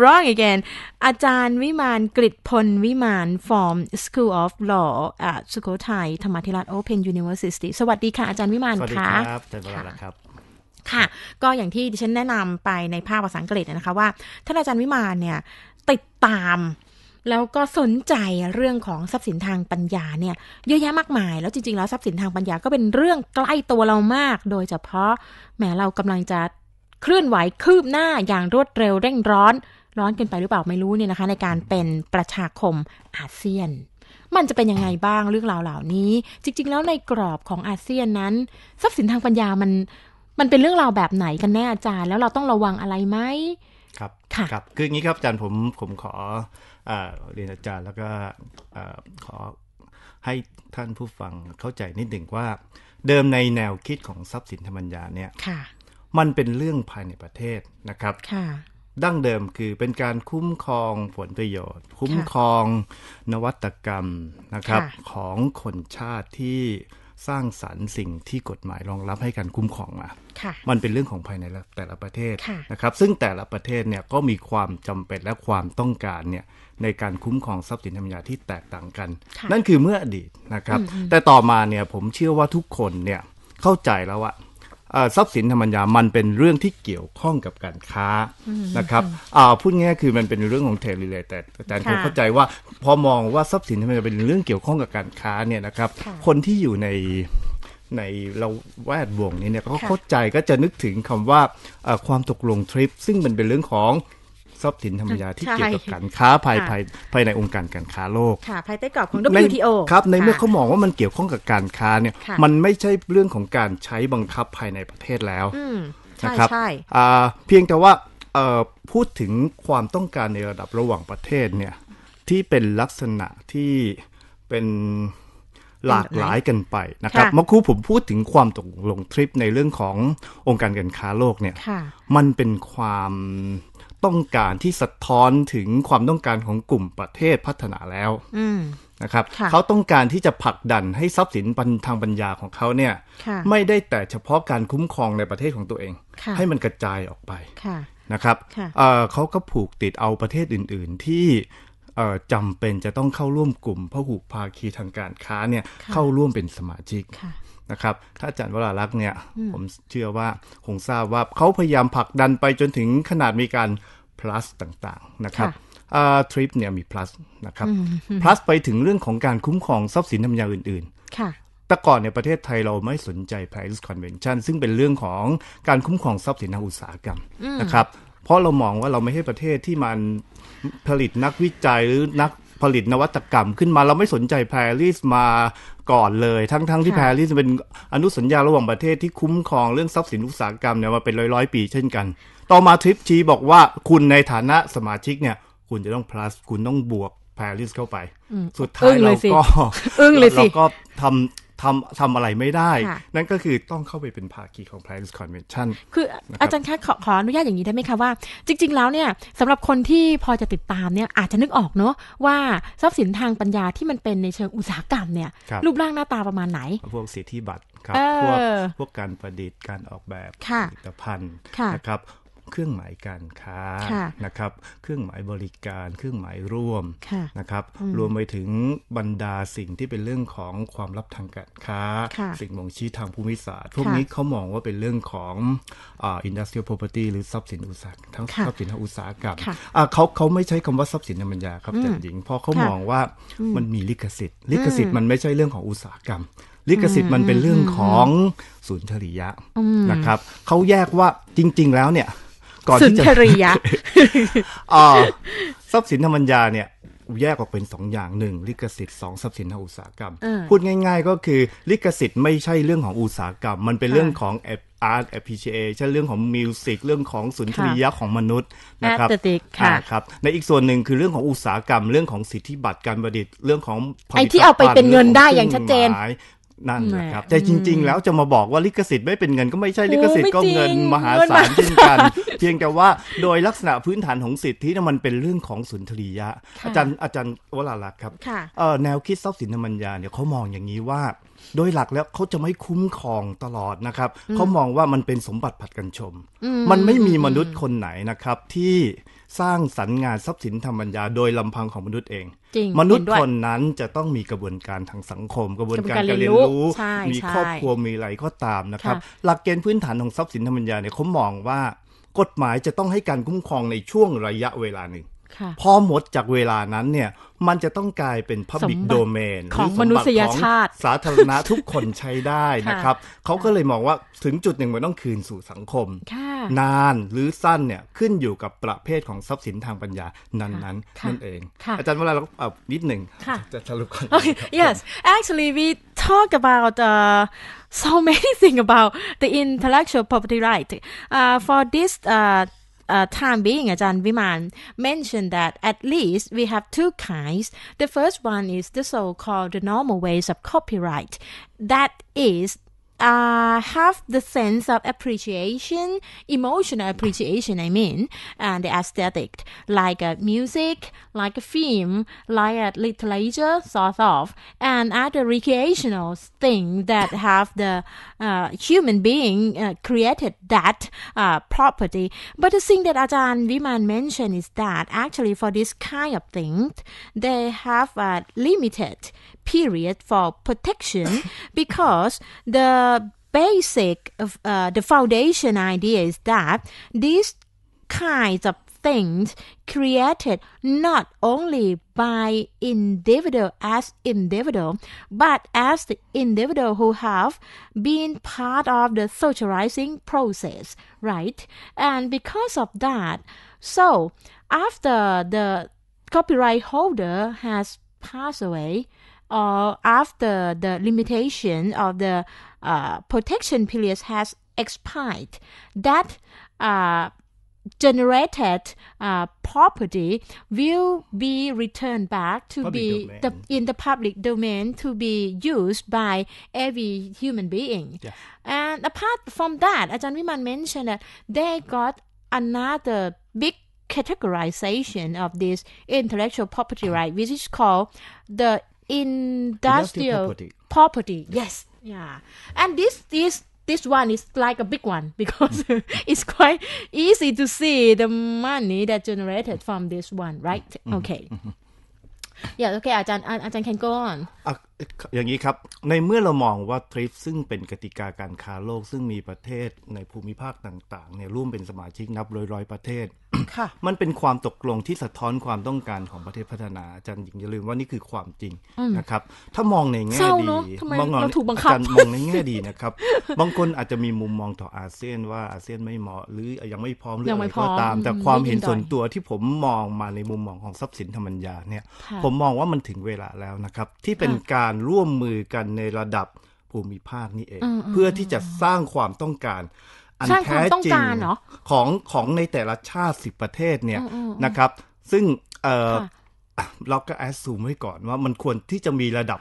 A: wrong again อาจารย์วิมานกริพลวิมาน from School of Law at s u k ขทัยธรรมธิราช Open University สวัสดีค่ะอาจารย์วิมานค่ะ สวัสดีครับอานารย์วรครับ ค่ะ ก็อย่างที่ดิฉันแนะนำไปในภาพภาษาอังกฤษนะคะว่า ท่านอาจารย์วิมานเนี่ย ติดตามแล้วก็สนใจเรื่องของทรัพย์สินทางปัญญาเนี่ยเยอะแยะมากมาย แล้วจริงๆแล้วทรัพย์สินทางปัญญาก็เป็นเรื่องใกล้ตัวเรามาก โดยเฉพาะแหมเรากำลังจะเคลื่อนไหวคืบหน้าอย่างรวดเร็วเร่งร้อนร้อนเกินไปหรือเปล่าไม่รู้เนี่ยนะคะ ในการเป็นประชาคมอาเซียน มันจะเป็นยังไงบ้างเรื่องราวเหล่านี้ จริง ๆ แล้วในกรอบของอาเซียนนั้น ทรัพย์สินทางปัญญามัน มันเป็นเรื่องราวแบบไหนกันแน่อาจารย์ แล้วเราต้องระวังอะไรไหม
B: ครับค่ะครับคืออย่างนี้ครับอาจารย์ผมผมขอเรียนอาจารย์แล้วก็ขอ ให้ท่านผู้ฟังเข้าใจนิดหนึ่งว่า เดิมในแนวคิดของทรัพย์สินธรรมัญญาเนี่ยมันเป็นเรื่องภายในประเทศนะครับดั้งเดิมคือเป็นการคุ้มครองผลประโยชน์ คุ้มครองนวัตกรรมนะครับ ของคนชาติที่สร้างสรรค์สิ่งที่กฎหมายรองรับให้การคุ้มครองมามันเป็นเรื่องของภายในแต่ละประเทศนะครับซึ่งแต่ละประเทศเนี่ยก็มีความจำเป็นและความต้องการเนี่ยในการคุ้มครองทรัพย์สินธรรมยาที่แตกต่างกัน นั่นคือเมื่ออดีตนะครับแต่ต่อมาเนี่ยผมเชื่อว่าทุกคนเนี่ยเข้าใจแล้วว่าทรัพย์สินธรรมยามันเป็นเรื่องที่เกี่ยวข้องกับการค้านะครับพูดง่ายคือมันเป็นเรื่องของเทรลเลยแต่อาจารย์คงเข้าใจว่าพอมองว่าทรัพย์สินธรรมยาเป็นเรื่องเกี่ยวข้องกับการค้าเนี่ยนะครับคนที่อยู่ในในเราแวดวงนี้เนี่ยก็เข้าใจก็จะนึกถึงคำว่าความตกลงทริปซึ่งมันเป็นเรื่องของทรัพย์สินธรรมยาที่เกี่ยวกับการค้าภายภายภายในองค์การการค้าโลก
A: ค่ะ ภายใต้กรอบของ WTO ครับ ในเมื่อเขา
B: มองว่ามันเกี่ยวข้องกับการค้าเนี่ย มันไม่ใช่เรื่องของการใช้บังคับภายในประเทศแล้วนะครับเพียงแต่ว่าพูดถึงความต้องการในระดับระหว่างประเทศเนี่ยที่เป็นลักษณะที่เป็นหลากหลายกันไปนะครับ เมื่อครู่ผมพูดถึงความตกลงทริปในเรื่องขององค์การการค้าโลกเนี่ยมันเป็นความต้องการที่สะท้อนถึงความต้องการของกลุ่มประเทศพัฒนาแล้วนะครับ เขาต้องการที่จะผลักดันให้ทรัพย์สินทางปัญญาของเขาเนี่ยไม่ได้แต่เฉพาะการคุ้มครองในประเทศของตัวเอง ให้มันกระจายออกไปนะครับเขาก็ผูกติดเอาประเทศอื่น ๆ ที่จำเป็นจะต้องเข้าร่วมกลุ่มพหุภาคีทางการค้าเนี่ยเข้าร่วมเป็นสมาชิกนะครับถ้าอาจารย์วราลักษ์เนี่ยผมเชื่อว่าคงทราบว่าเขาพยายามผลักดันไปจนถึงขนาดมีการ plus ต่าง ๆ นะครับทริปเนี่ยมี plus นะครับ plus ไปถึงเรื่องของการคุ้มครองทรัพย์สินทางยาอื่นๆค่ะแต่ก่อนในประเทศไทยเราไม่สนใจ Paris Convention ซึ่งเป็นเรื่องของการคุ้มครองทรัพย์สินทางอุตสาหกรรมนะครับเพราะเรามองว่าเราไม่ใช่ประเทศที่มันผลิตนักวิจัยหรือนักผลิตนวัตกรรมขึ้นมาเราไม่สนใจปารีสมาก่อนเลย ทั้งๆทที่ปารีสเป็นอนุสัญญาระหว่างประเทศที่คุ้มครองเรื่องทรัพย์สินอุตสาหกรรมเนี่ยมาเป็นร้อยๆปีเช่นกัน ต่อมาทริปชีบอกว่า คุณในฐานะสมาชิกเนี่ย คุณจะต้อง plus คุณต้องบวกปารีสเข้าไป สุดท้ายเราก็เเราก็ทำทำทำอะไรไม่ได้ นั่นก็คือต้องเข้าไปเป็นภาคีของ Paris Convention ค
A: ืออาจารย์คะขอขออนุญาตอย่างนี้ได้ไหมคะว่า จริง ๆ แล้วเนี่ยสำหรับคนที่พอจะติดตามเนี่ย อาจจะนึกออกเนาะว่าทรัพย์สินทางปัญญาที่มันเป็นในเชิงอุตสาหกรรมเนี่ย รูปร่างหน้าตาประมาณไหน
B: พวกสิทธิบัตร ครับ พวกพวกการประดิษฐ์ การออกแบบผลิตภัณฑ์นะครับเครื่องหมายการค้านะครับ เครื่องหมายบริการ เครื่องหมายร่วมนะครับ รวมไปถึงบรรดาสิ่งที่เป็นเรื่องของความลับทางการค้า สิ่งบ่งชี้ทางภูมิศาสตร์พวกนี้เขามองว่าเป็นเรื่องของอินดัสเทรียลพ r o p e r t หรือทรัพย์สินอุตสาหกรรมทรัพย์สินทางอุตสาหกรรมเขาเขาไม่ใช้คำว่าทรัพย์สินทางปัญญาครับแต่หญิงเพราะเขามองว่ามันมีลิขสิทธิ์ ลิขสิทธิ์มันไม่ใช่เรื่องของอุตสาหกรรม ลิขสิทธิ์มันเป็นเรื่องของศูนย์ฉลิยะนะครับเขาแยกว่าจริง ๆ แล้วเนี่ย
A: ก่อนที่จะสุนทรียะ
B: ทรัพย์สินธรรมัญญาเนี่ยแยกออกเป็น2ออย่างหนึ่งลิขสิทธิ์สองทรัพย์สินทางอุตสาหกรรม พูดง่ายๆ ก็คือ ลิขสิทธิ์ไม่ใช่เรื่องของอุตสาหกรรมมันเป็นเรื่องของออาร์ตแอพีเิเช่นเรื่องของมิวสิกเรื่องของสุนทรียะของมนุษย์นะครับค่ะครับ ในอีกส่วนหนึ่งคือเรื่องของอุตสาหกรรม เรื่องของสิทธิบัตรการประดิษฐ์เรื่องของไอที่เอาไปเป็นเงินได้อย่างชัดเจนนั่นแหละครับแต่จริง ๆแล้วจะมาบอกว่าลิขสิทธิ์ไม่เป็นเงินก็ไม่ใช่ลิขสิทธิ์ก็เงินมหาศาลเช่นกัน เพียงแต่ว่าโดยลักษณะพื้นฐานของสิทธินที่มันเป็นเรื่องของสุนทรียะอาจารย์อาจารย์วราลักษ์ครับแนวคิดทรัพย์สินธรรมัญญาเนี่ยเขามองอย่างนี้ว่า โดยหลักแล้วเขาจะไม่คุ้มครองตลอดนะครับเขามองว่ามันเป็นสมบัติผัดกันชม มันไม่มีมนุษย์คนไหนนะครับที่สร้างสรรค์งานทรัพย์สินธรรมปัญญาโดยลำพังของมนุษย์เอง มนุษย์คนนั้นจะต้องมีกระบวนการทางสังคม กระบวนการการเรียนรู้ มีครอบครัวมีอะไรก็ตามนะครับหลักเกณฑ์พื้นฐานของทรัพย์สินธรรมปัญญาเนี่ยเขามองว่า กฎหมายจะต้องให้การคุ้มครองในช่วงระยะเวลาหนึ่งพอหมดจากเวลานั้นเนี่ย มันจะต้องกลายเป็นพับบิ c โดเมนของมนุษยชาติ สาธารณะทุกคนใช้ได้นะครับเขาก็เลยมองว่าถึงจุดหนึ่งมันต้องคืนสู่สังคม นานหรือสั้นเนี่ย ขึ้นอยู่กับประเภทของทรัพย์สินทางปัญญา นั้นๆนั่นเอง อาจารย์เวลาเราอานิดหนึ่งจะสรุปก่อน
A: yes actually we talk about so many thing about the intellectual property right for this uh, time being, Ajahn Viman mentioned that at least we have two kinds. The first one is the so-called normal ways of copyright. That is uh, have the sense of appreciation, emotional appreciation, I mean, and the aesthetic, like uh, music, like film, like a literature, sort of, and other recreational things that have the uh, human being uh, created that uh, property. But the thing that Ajahn Viman mentioned is that actually for this kind of thing, they have a limited period for protection because the basic of uh, the foundation idea is that these kinds of things created not only by individual as individual, but as the individual who have been part of the socializing process, right? And because of that, so after the copyright holder has passed away, or after the limitation of the uh, protection period has expired, that uh, generated uh, property will be returned back to public be the, in the public domain to be used by every human being. And apart from that, Ajahn Wiman mentioned that uh, they got another big categorization of this intellectual property right, which is called the industrial, property. property. Yes, yeah, and this this this one is like a big one because it's quite easy to see the money that generated from this one, right? Mm. Okay. Mm-hmm. Yeah. Okay, Ajahn, Ajahn can go on.
B: Uh, อย่างนี้ครับ ในเมื่อเรามองว่าทริปซึ่งเป็นกติกาการค้าโลกซึ่งมีประเทศในภูมิภาคต่างๆเนี่ยร่วมเป็นสมาชิกนับร้อยร้อยประเทศ มันเป็นความตกลงที่สะท้อนความต้องการของประเทศพัฒนา อาจารย์หญิงอย่าลืมว่านี่คือความจริงนะครับถ้ามองในแง่ดีมองถูกบังคับมองในแง่ดีนะครับบางคนอาจจะมีมุมมองต่ออาเซียนว่าอาเซียนไม่เหมาะ หรือยังไม่พร้อมหรืออะไรก็ตาม แต่ความเห็นส่วนตัวที่ผมมองมาในมุมมองของทรัพย์สินธรรมัญญาเนี่ยผมมองว่ามันถึงเวลาแล้วนะครับที่เป็นการการร่วมมือกันในระดับภูมิภาคนี่เอง เพื่อที่จะสร้างความต้องการ อันแท้จริง ของของในแต่ละชาติสิบประเทศเนี่ยนะครับ ซึ่งเราก็แอสซูมไว้ก่อนว่ามันควรที่จะมีระดับ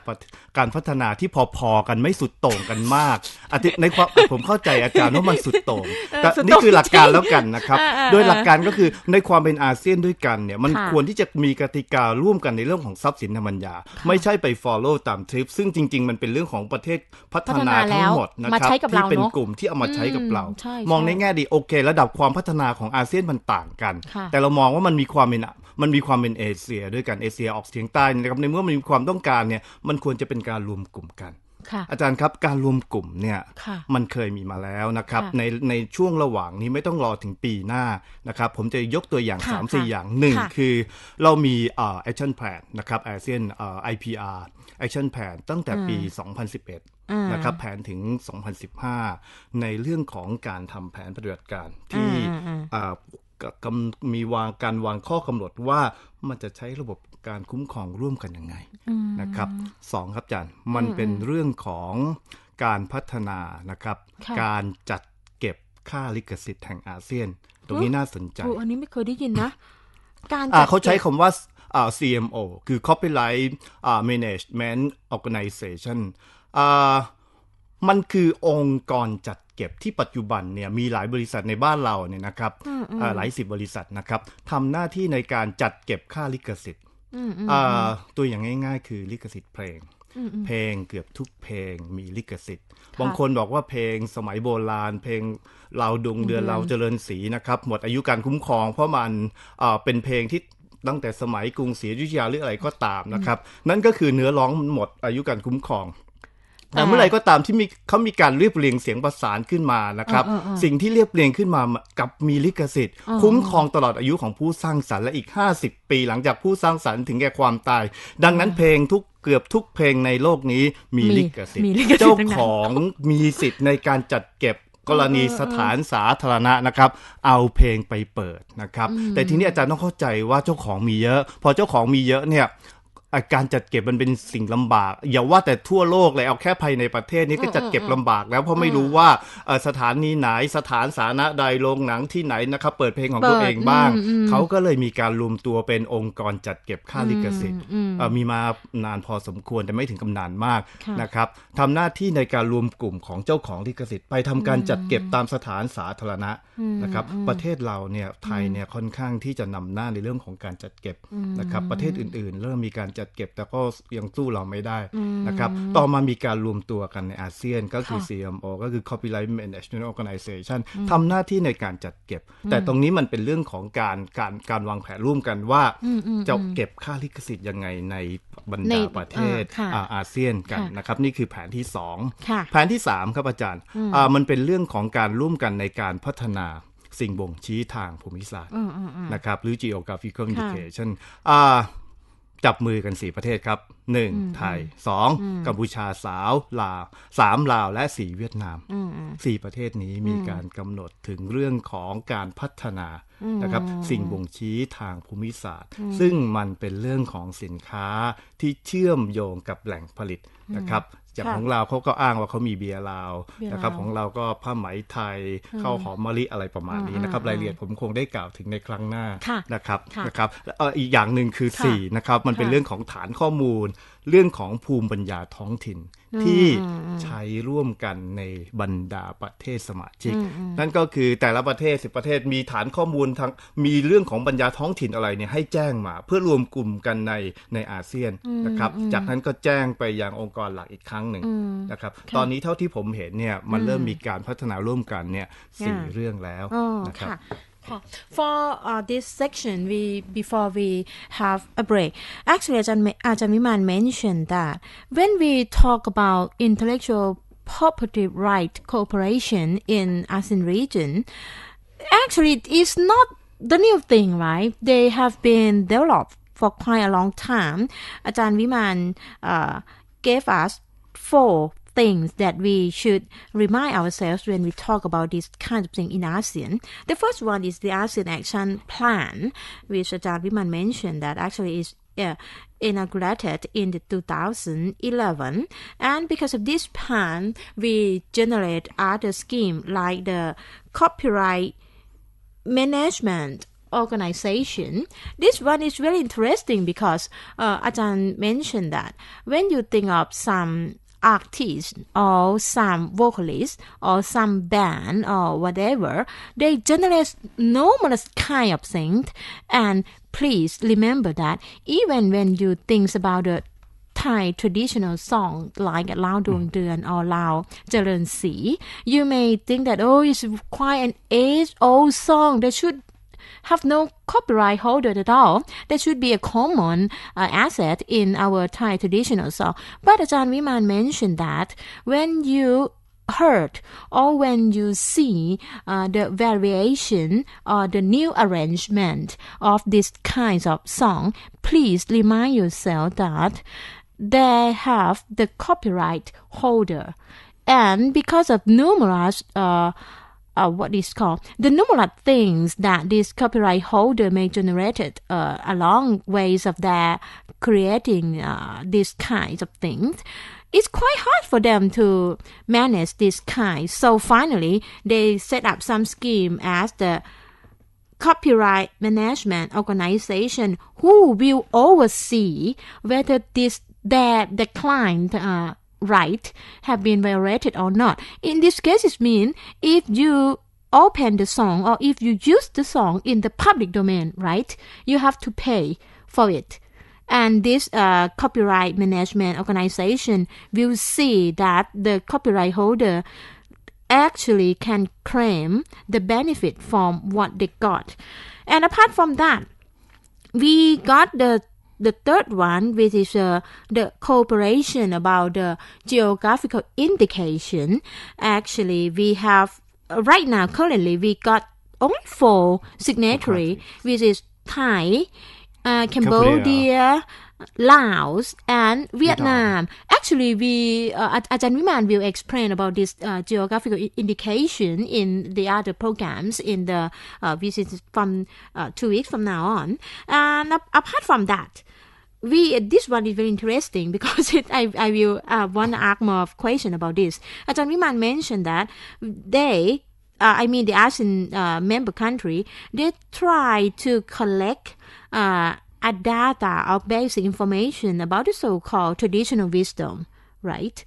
B: การพัฒนาที่พอๆกันไม่สุดโต่งกันมากอในความผมเข้าใจอาจารย์ว่ามันสุดโต่งแต่ นี่คือหลักการแล้วกันนะครับโดยหลักการก็คือในความเป็นอาเซียนด้วยกันเนี่ยมันควรที่จะมีกติการ่วมกันในเรื่องของทรัพย์สินธรรมัญญา ไม่ใช่ไปฟอลโล่ตามทริปซึ่งจริงๆมันเป็นเรื่องของประเทศพัฒนาทั้งหมดนะครับที่เป็นกลุ่มที่เอามาใช้กับเรามองในแง่ดีโอเค ระดับความพัฒนาของอาเซียนมันต่างกัน แต่เรามองว่ามันมีความเป็นมันมีความเป็นเอเชียด้วยกันกันเอเชียออกเสียงใต้นะครับในเมื่อมันมีความต้องการเนี่ยมันควรจะเป็นการรวมกลุ่มกัน อาจารย์ครับ การรวมกลุ่มเนี่ยมันเคยมีมาแล้วนะครับในในช่วงระหว่างนี้ไม่ต้องรอถึงปีหน้านะครับผมจะยกตัวอย่าง3 4อย่างหนึ่งคือเรามีแอคชั่นแพลนนะครับอเซียนไอพีอาร์แอคชั่นแพลนตั้งแต่ปี 2011นะครับแผนถึง 2015 ในเรื่องของการทำแผนปฏิบัติการที่มีวางการวางข้อกำหนดว่ามันจะใช้ระบบการคุ้มครองร่วมกันยังไง นะครับสองครับอาจารย์มันเป็นเรื่องของการพัฒนานะครับ การจัดเก็บค่าลิขสิทธิ์แห่งอาเซียนตรงนี้น่าสนใจ
A: อันนี้ไม่เคยได้ยินนะการเขาใช้คำว
B: ่า CMO คือ Copyright Management Organization มันคือองค์กรจัดก็บที่ปัจจุบันเนี่ยมีหลายบริษัทในบ้านเราเนี่ยนะครับหลายสิบบริษัทนะครับทำหน้าที่ในการจัดเก็บค่าลิขสิทธิ์ตัวอย่างง่ายๆ คือลิขสิทธิ์เพลงเพลงเกือบทุกเพลง มีลิขสิทธิ์บางคนบอกว่าเพลงสมัยโบราณ เพลงเราดงเดือนเราเจริญศรีนะครับหมดอายุการคุ้มครอง เพราะมันเป็นเพลงที่ตั้งแต่สมัยกรุงศรีอยุธยาหรืออะไรก็ตามนะครับนั่นก็คือเนื้อร้องหมดอายุการคุ้มครองแต่เมื่อไรก็ตามที่มีเขามีการเรียบเรียงเสียงประสานขึ้นมานะครับสิ่งที่เรียบเรียงขึ้นมากับมีลิขสิทธิ์ คุ้มครองตลอดอายุของผู้สร้างสรรค์และอีก 50 ปีหลังจากผู้สร้างสรรค์ถึงแก่ความตาย ดังนั้นเพลงทุกเกือบทุกเพลงในโลกนี้มีลิขสิทธิ์เจ้าของมีสิทธิ์ในการจัดเก็บกรณีสถานสาธารณะนะครับ เอาเพลงไปเปิดนะครับ แต่ทีนี้อาจารย์ต้องเข้าใจว่าเจ้าของมีเยอะ พอเจ้าของมีเยอะเนี่ยอาการจัดเก็บมันเป็นสิ่งลำบาก อย่าว่าแต่ทั่วโลกเลยเอาแค่ภายในประเทศนี้ก็จัดเก็บลำบาก แล้วเพราะไม่รู้ว่าสถานีไหนสถานสาธารณะใดโรงหนังที่ไหนนะครับเปิดเพลงของตัวเองบ้าง เขาก็เลยมีการรวมตัวเป็นองค์กรจัดเก็บค่าลิขสิทธิ์มีมานานพอสมควรแต่ไม่ถึงกำนานมากนะครับทำหน้าที่ในการรวมกลุ่มของเจ้าของลิขสิทธิ์ ไปทำการจัดเก็บตามสถานสาธารณะนะครับ ประเทศเราเนี่ยไทยเนี่ยค่อนข้างที่จะนำหน้าในเรื่องของการจัดเก็บนะครับประเทศอื่นๆเริ่มมีการจัดเก็บแต่ก็ยังสู้เราไม่ได้นะครับ ต่อมามีการรวมตัวกันในอาเซียน ก็คือ CMO ก็คือ Copyright Management Organization ทำหน้าที่ในการจัดเก็บ แต่ตรงนี้มันเป็นเรื่องของการการการวางแผนร่วมกันว่าจะเก็บค่าลิขสิทธิ์ยังไงในบรรดาประเทศอาเซียนกันนะครับ นี่คือแผนที่2แผนที่3ครับอาจารย์ มันเป็นเรื่องของการร่วมกันในการพัฒนาสิ่งบ่งชี้ทางภูมิศาสตร์นะครับ หรือ geographical indication จับมือกัน4ประเทศครับ 1. ไทย 2. กัมพูชาสาว ลาว 3. ลาวและ4เวียดนาม 4 ประเทศนี้มีการกำหนดถึงเรื่องของการพัฒนานะครับ สิ่งบ่งชี้ทางภูมิศาสตร์ ซึ่งมันเป็นเรื่องของสินค้าที่เชื่อมโยงกับแหล่งผลิตนะครับอย่างของเราเขาก็อ้างว่าเขามีเบียร์ลาวนะครับ ของเราก็ผ้าไหมไทยข้าวหอมมะลิอะไรประมาณนี้นะครับ รายละเอียดผมคงได้กล่าวถึงในครั้งหน้านะครับนะครับอีกอย่างหนึ่งคือ4นะครับ มันเป็นเรื่องของฐานข้อมูลเรื่องของภูมิปัญญาท้องถิ่นที่ใช้ร่วมกันในบรรดาประเทศสมาชิกนั่นก็คือแต่ละประเทศสิประเทศมีฐานข้อมูลทั้งมีเรื่องของปัญญาท้องถิ่นอะไรเนี่ยให้แจ้งมาเพื่อรวมกลุ่มกันในในอาเซียนนะครับ จากนั้นก็แจ้งไปยังองค์กรหลักอีกครั้งหนึ่งนะครับ ตอนนี้เท่าที่ผมเห็นเนี่ยมันเริ่มมีการพัฒนาร่วมกันเนี่ยสี่เรื่องแล้วนะครับ
A: For uh, this section, we before we have a break, actually, Ajahn, Miman mentioned that when we talk about intellectual property right cooperation in ASEAN region, actually, it's not the new thing, right? They have been developed for quite a long time. Ajahn Viman uh, gave us four things that we should remind ourselves when we talk about this kind of thing in ASEAN. The first one is the ASEAN Action Plan, which Ajahn Wiman mentioned that actually is inaugurated in the 2011 and because of this plan we generate other schemes like the copyright management organization. This one is very interesting because uh, Ajahn mentioned that when you think of some artist or some vocalist or some band or whatever, they generate numerous kind of things. And please remember that even when you think about the Thai traditional song like Lao hmm. Duong Duan or Lao Jaren Si, you may think that, oh, it's quite an age old song that should have no copyright holder at all. That should be a common uh, asset in our Thai traditional song. But John Viman mentioned that when you heard or when you see uh, the variation or the new arrangement of these kinds of song, please remind yourself that they have the copyright holder. And because of numerous uh, uh, what is called the number of things that this copyright holder may generated uh, along ways of their creating uh, these kinds of things it's quite hard for them to manage this kind so finally they set up some scheme as the copyright management organization who will oversee whether this their the client uh, right have been violated or not. In this case, it means if you open the song or if you use the song in the public domain, right, you have to pay for it. And this uh, copyright management organization will see that the copyright holder actually can claim the benefit from what they got. And apart from that, we got the the third one, which is uh, the cooperation about the geographical indication. Actually, we have uh, right now currently we got only four signatory, which is Thai, uh, Cambodia, Laos, and Vietnam. Vietnam. Actually, we uh, Ajahn Viman will explain about this uh, geographical indication in the other programs in the uh, visits from uh, two weeks from now on. And apart from that, we this one is very interesting because it, I, I will uh, want to ask more question about this. Ajahn Wiman mentioned that they, uh, I mean the ASEAN uh, member country, they try to collect uh, a data or basic information about the so-called traditional wisdom. right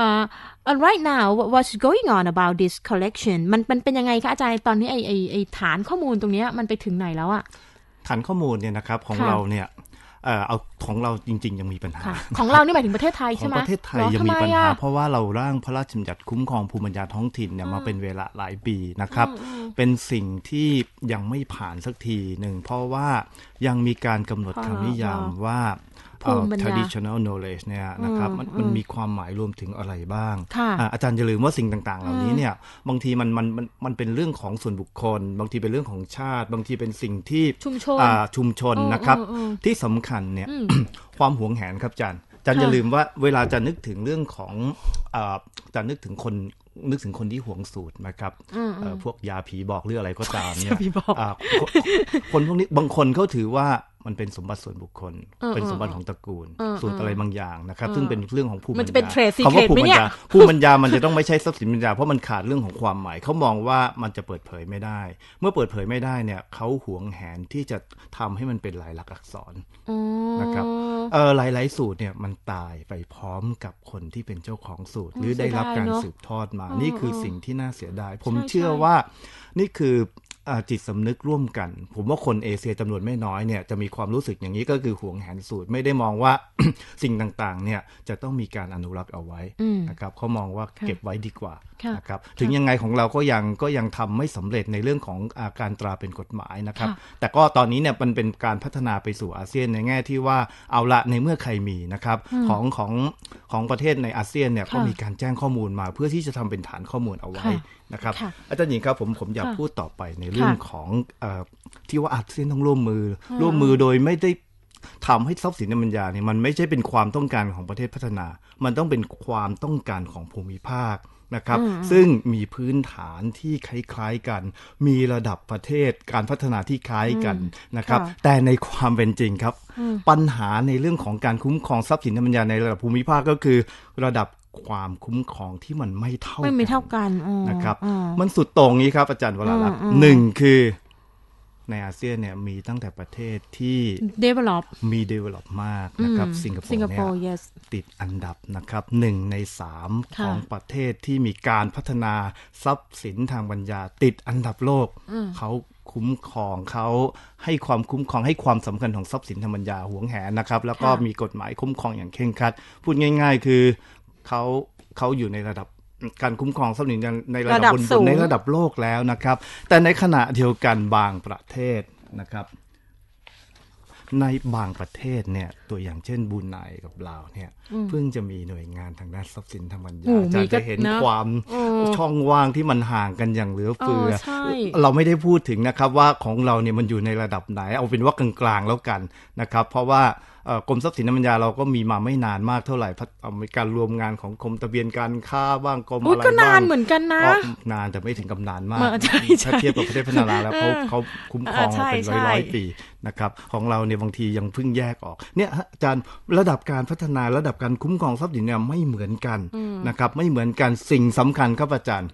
A: uh, and right now what, what's going on about this collection มันมันเป็นยังไงคะอาจารย์ตอนนี้ไอไอไอฐานข้อมูลตรงนี้มันไปถึงไหนแล้วอะ
B: ฐานข้อมูลเนี่ยนะครับของเราเนี่ยเอาของเราจริงๆ ยังมีปัญหา
A: ของเรานี่หมายถึงประเทศไทยใช่ไหมประเทศไทยยังมีปัญหา เพร
B: าะว่าเราร่างพระราชบัญญัติคุ้มครองภูมิปัญญาท้องถิ่นเนี่ยมาเป็นเวลาหลายปีนะครับ เป็นสิ่งที่ยังไม่ผ่านสักทีหนึ่งเพราะว่ายังมีการกำหนดคำนิยามว่าภูมิปัญญา traditional knowledge เนี่ยนะครับมันมันมีความหมายรวมถึงอะไรบ้างอาจารย์จะลืมว่าสิ่งต่าง ๆ เหล่านี้เนี่ยบางทีมันมันมันมันเป็นเรื่องของส่วนบุคคล บางทีเป็นเรื่องของชาติ บางทีเป็นสิ่งที่ชุมชนชุมชนนะครับที่สำคัญเนี่ยความหวงแหนครับอาจารย์จันย์จะลืมว่าเวลาจะนึกถึงเรื่องของอจ์นึกถึงคนนึกถึงคนที่หวงสูตรนะครับพวกยาผีบอกหรืออะไรก็ตามเนี่ยคนพวกนี้บางคนเขาถือว่ามันเป็นสมบัติส่วนบุคคล เป็นสมบัติของตระกูล ส่วนอะไรบางอย่างนะครับ ซึ่งเป็นเรื่องของภูมิปัญญามันจะเป็นเทรดซีเคทไหมเนี่ยภูมิปัญญามันจะต้องไม่ใช่ทรัพย์สินปัญญาเพราะมันขาดเรื่องของความหมายเขามองว่ามันจะเปิดเผยไม่ได้ เมื่อเปิดเผยไม่ได้เนี่ย เขาหวงแหนที่จะทำให้มันเป็นลายลักษณ์อักษรนะครับเออหลาย ๆสูตรเนี่ยมันตายไปพร้อมกับคนที่เป็นเจ้าของสูตร หรือได้รับการสืบทอดมา นี่คือสิ่งที่น่าเสียดาย ผมเชื่อว่านี่คือจิตสำนึกร่วมกัน ผมว่าคนเอเชียจำนวนไม่น้อยเนี่ย จะมีความรู้สึกอย่างนี้ก็คือห่วงแหนสูตรไม่ได้มองว่าสิ่งต่างๆเนี่ย จะต้องมีการอนุรักษ์เอาไว้ นะครับเขามองว่าเก็บไว้ดีกว่านะครับถึงยังไงของเราก็ยังก็ยังทำไม่สำเร็จในเรื่องของอาการตราเป็นกฎหมายนะครับ แต่ก็ตอนนี้เนี่ยมันเป็นการพัฒนาไปสู่อาเซียนในแง่ที่ว่าเอาละในเมื่อใครมีนะครับของของของประเทศในอาเซียนเนี่ยก็มีการแจ้งข้อมูลมาเพื่อที่จะทำเป็นฐานข้อมูลเอาไว้นะครับอาจารย์หญิงครับผมผมอยากพูดต่อไปในเรื่องของที่ว่าอาเซียนต้องร่วมมือ ร่วมมือโดยไม่ได้ทำให้ทรัพย์สินในบัญญาเนี่ยมันไม่ใช่เป็นความต้องการของประเทศพัฒนา มันต้องเป็นความต้องการของภูมิภาคนะครับซึ่งมีพื้นฐานที่คล้ายๆกัน มีระดับประเทศการพัฒนาที่คล้ายกันนะครับ แต่ในความเป็นจริงครับ ปัญหาในเรื่องของการคุ้มครองทรัพย์สินทางปัญญาในระดับภูมิภาคก็คือระดับความคุ้มครองที่มันไม่เท่ากันไม่
A: เท่ากันนะครับ
B: มันสุดตรงนี้ครับ อาจารย์วราลักษณ์หนึ่งคือในอาเซียนเนี่ยมีตั้งแต่ประเทศที่ develop มี develop มากนะครับ สิงคโปร์เนี่ย yes. ติดอันดับนะครับหนึ่งในสามของประเทศที่มีการพัฒนาทรัพย์สินทางปัญญา ติดอันดับโลกเขาคุ้มครองเขาให้ความคุ้มครองให้ความสำคัญของทรัพย์สินทางปัญญาหวงแหนนะครับแล้วก็มีกฎหมายคุ้มครองอย่างเคร่งครัด พูดง่ายๆ คือเขาเขาอยู่ในระดับการคุ้มครองทรัพย์สินในระดับบนในระดับโลกแล้วนะครับ แต่ในขณะเดียวกันบางประเทศนะครับ ในบางประเทศเนี่ย ตัวอย่างเช่นบุนไนกับลาวเนี่ย เพิ่งจะมีหน่วยงานทางด้านทรัพย์สินทางปัญญาจะจะเห็นความช่องว่างที่มันห่างกันอย่างเหลือเฟือ เราไม่ได้พูดถึงนะครับว่าของเราเนี่ยมันอยู่ในระดับไหน เอาเป็นว่ากลางๆแล้วกันนะครับ เพราะว่ากรมทรัพย์สินน้ำปัญญาเราก็มีมาไม่นานมากเท่าไหร่มีการรวมงานของกรมทะเบียนการค้าบ้างกรมอะไรบ้างก็นานเหมือนกันนะนานแต่ไม่ถึงกับนานมากถ้าเทียบกับประเทศพัฒนาแล้วเขาเขาคุ้มครองเป็นร้อยร้อยปีนะครับของเราเนี่ยบางทียังเพิ่งแยกออกเนี่ยอาจารย์ระดับการพัฒนาระดับการคุ้มครองทรัพย์สินเนี่ยไม่เหมือนกันนะครับไม่เหมือนกันสิ่งสำคัญครับอาจารย์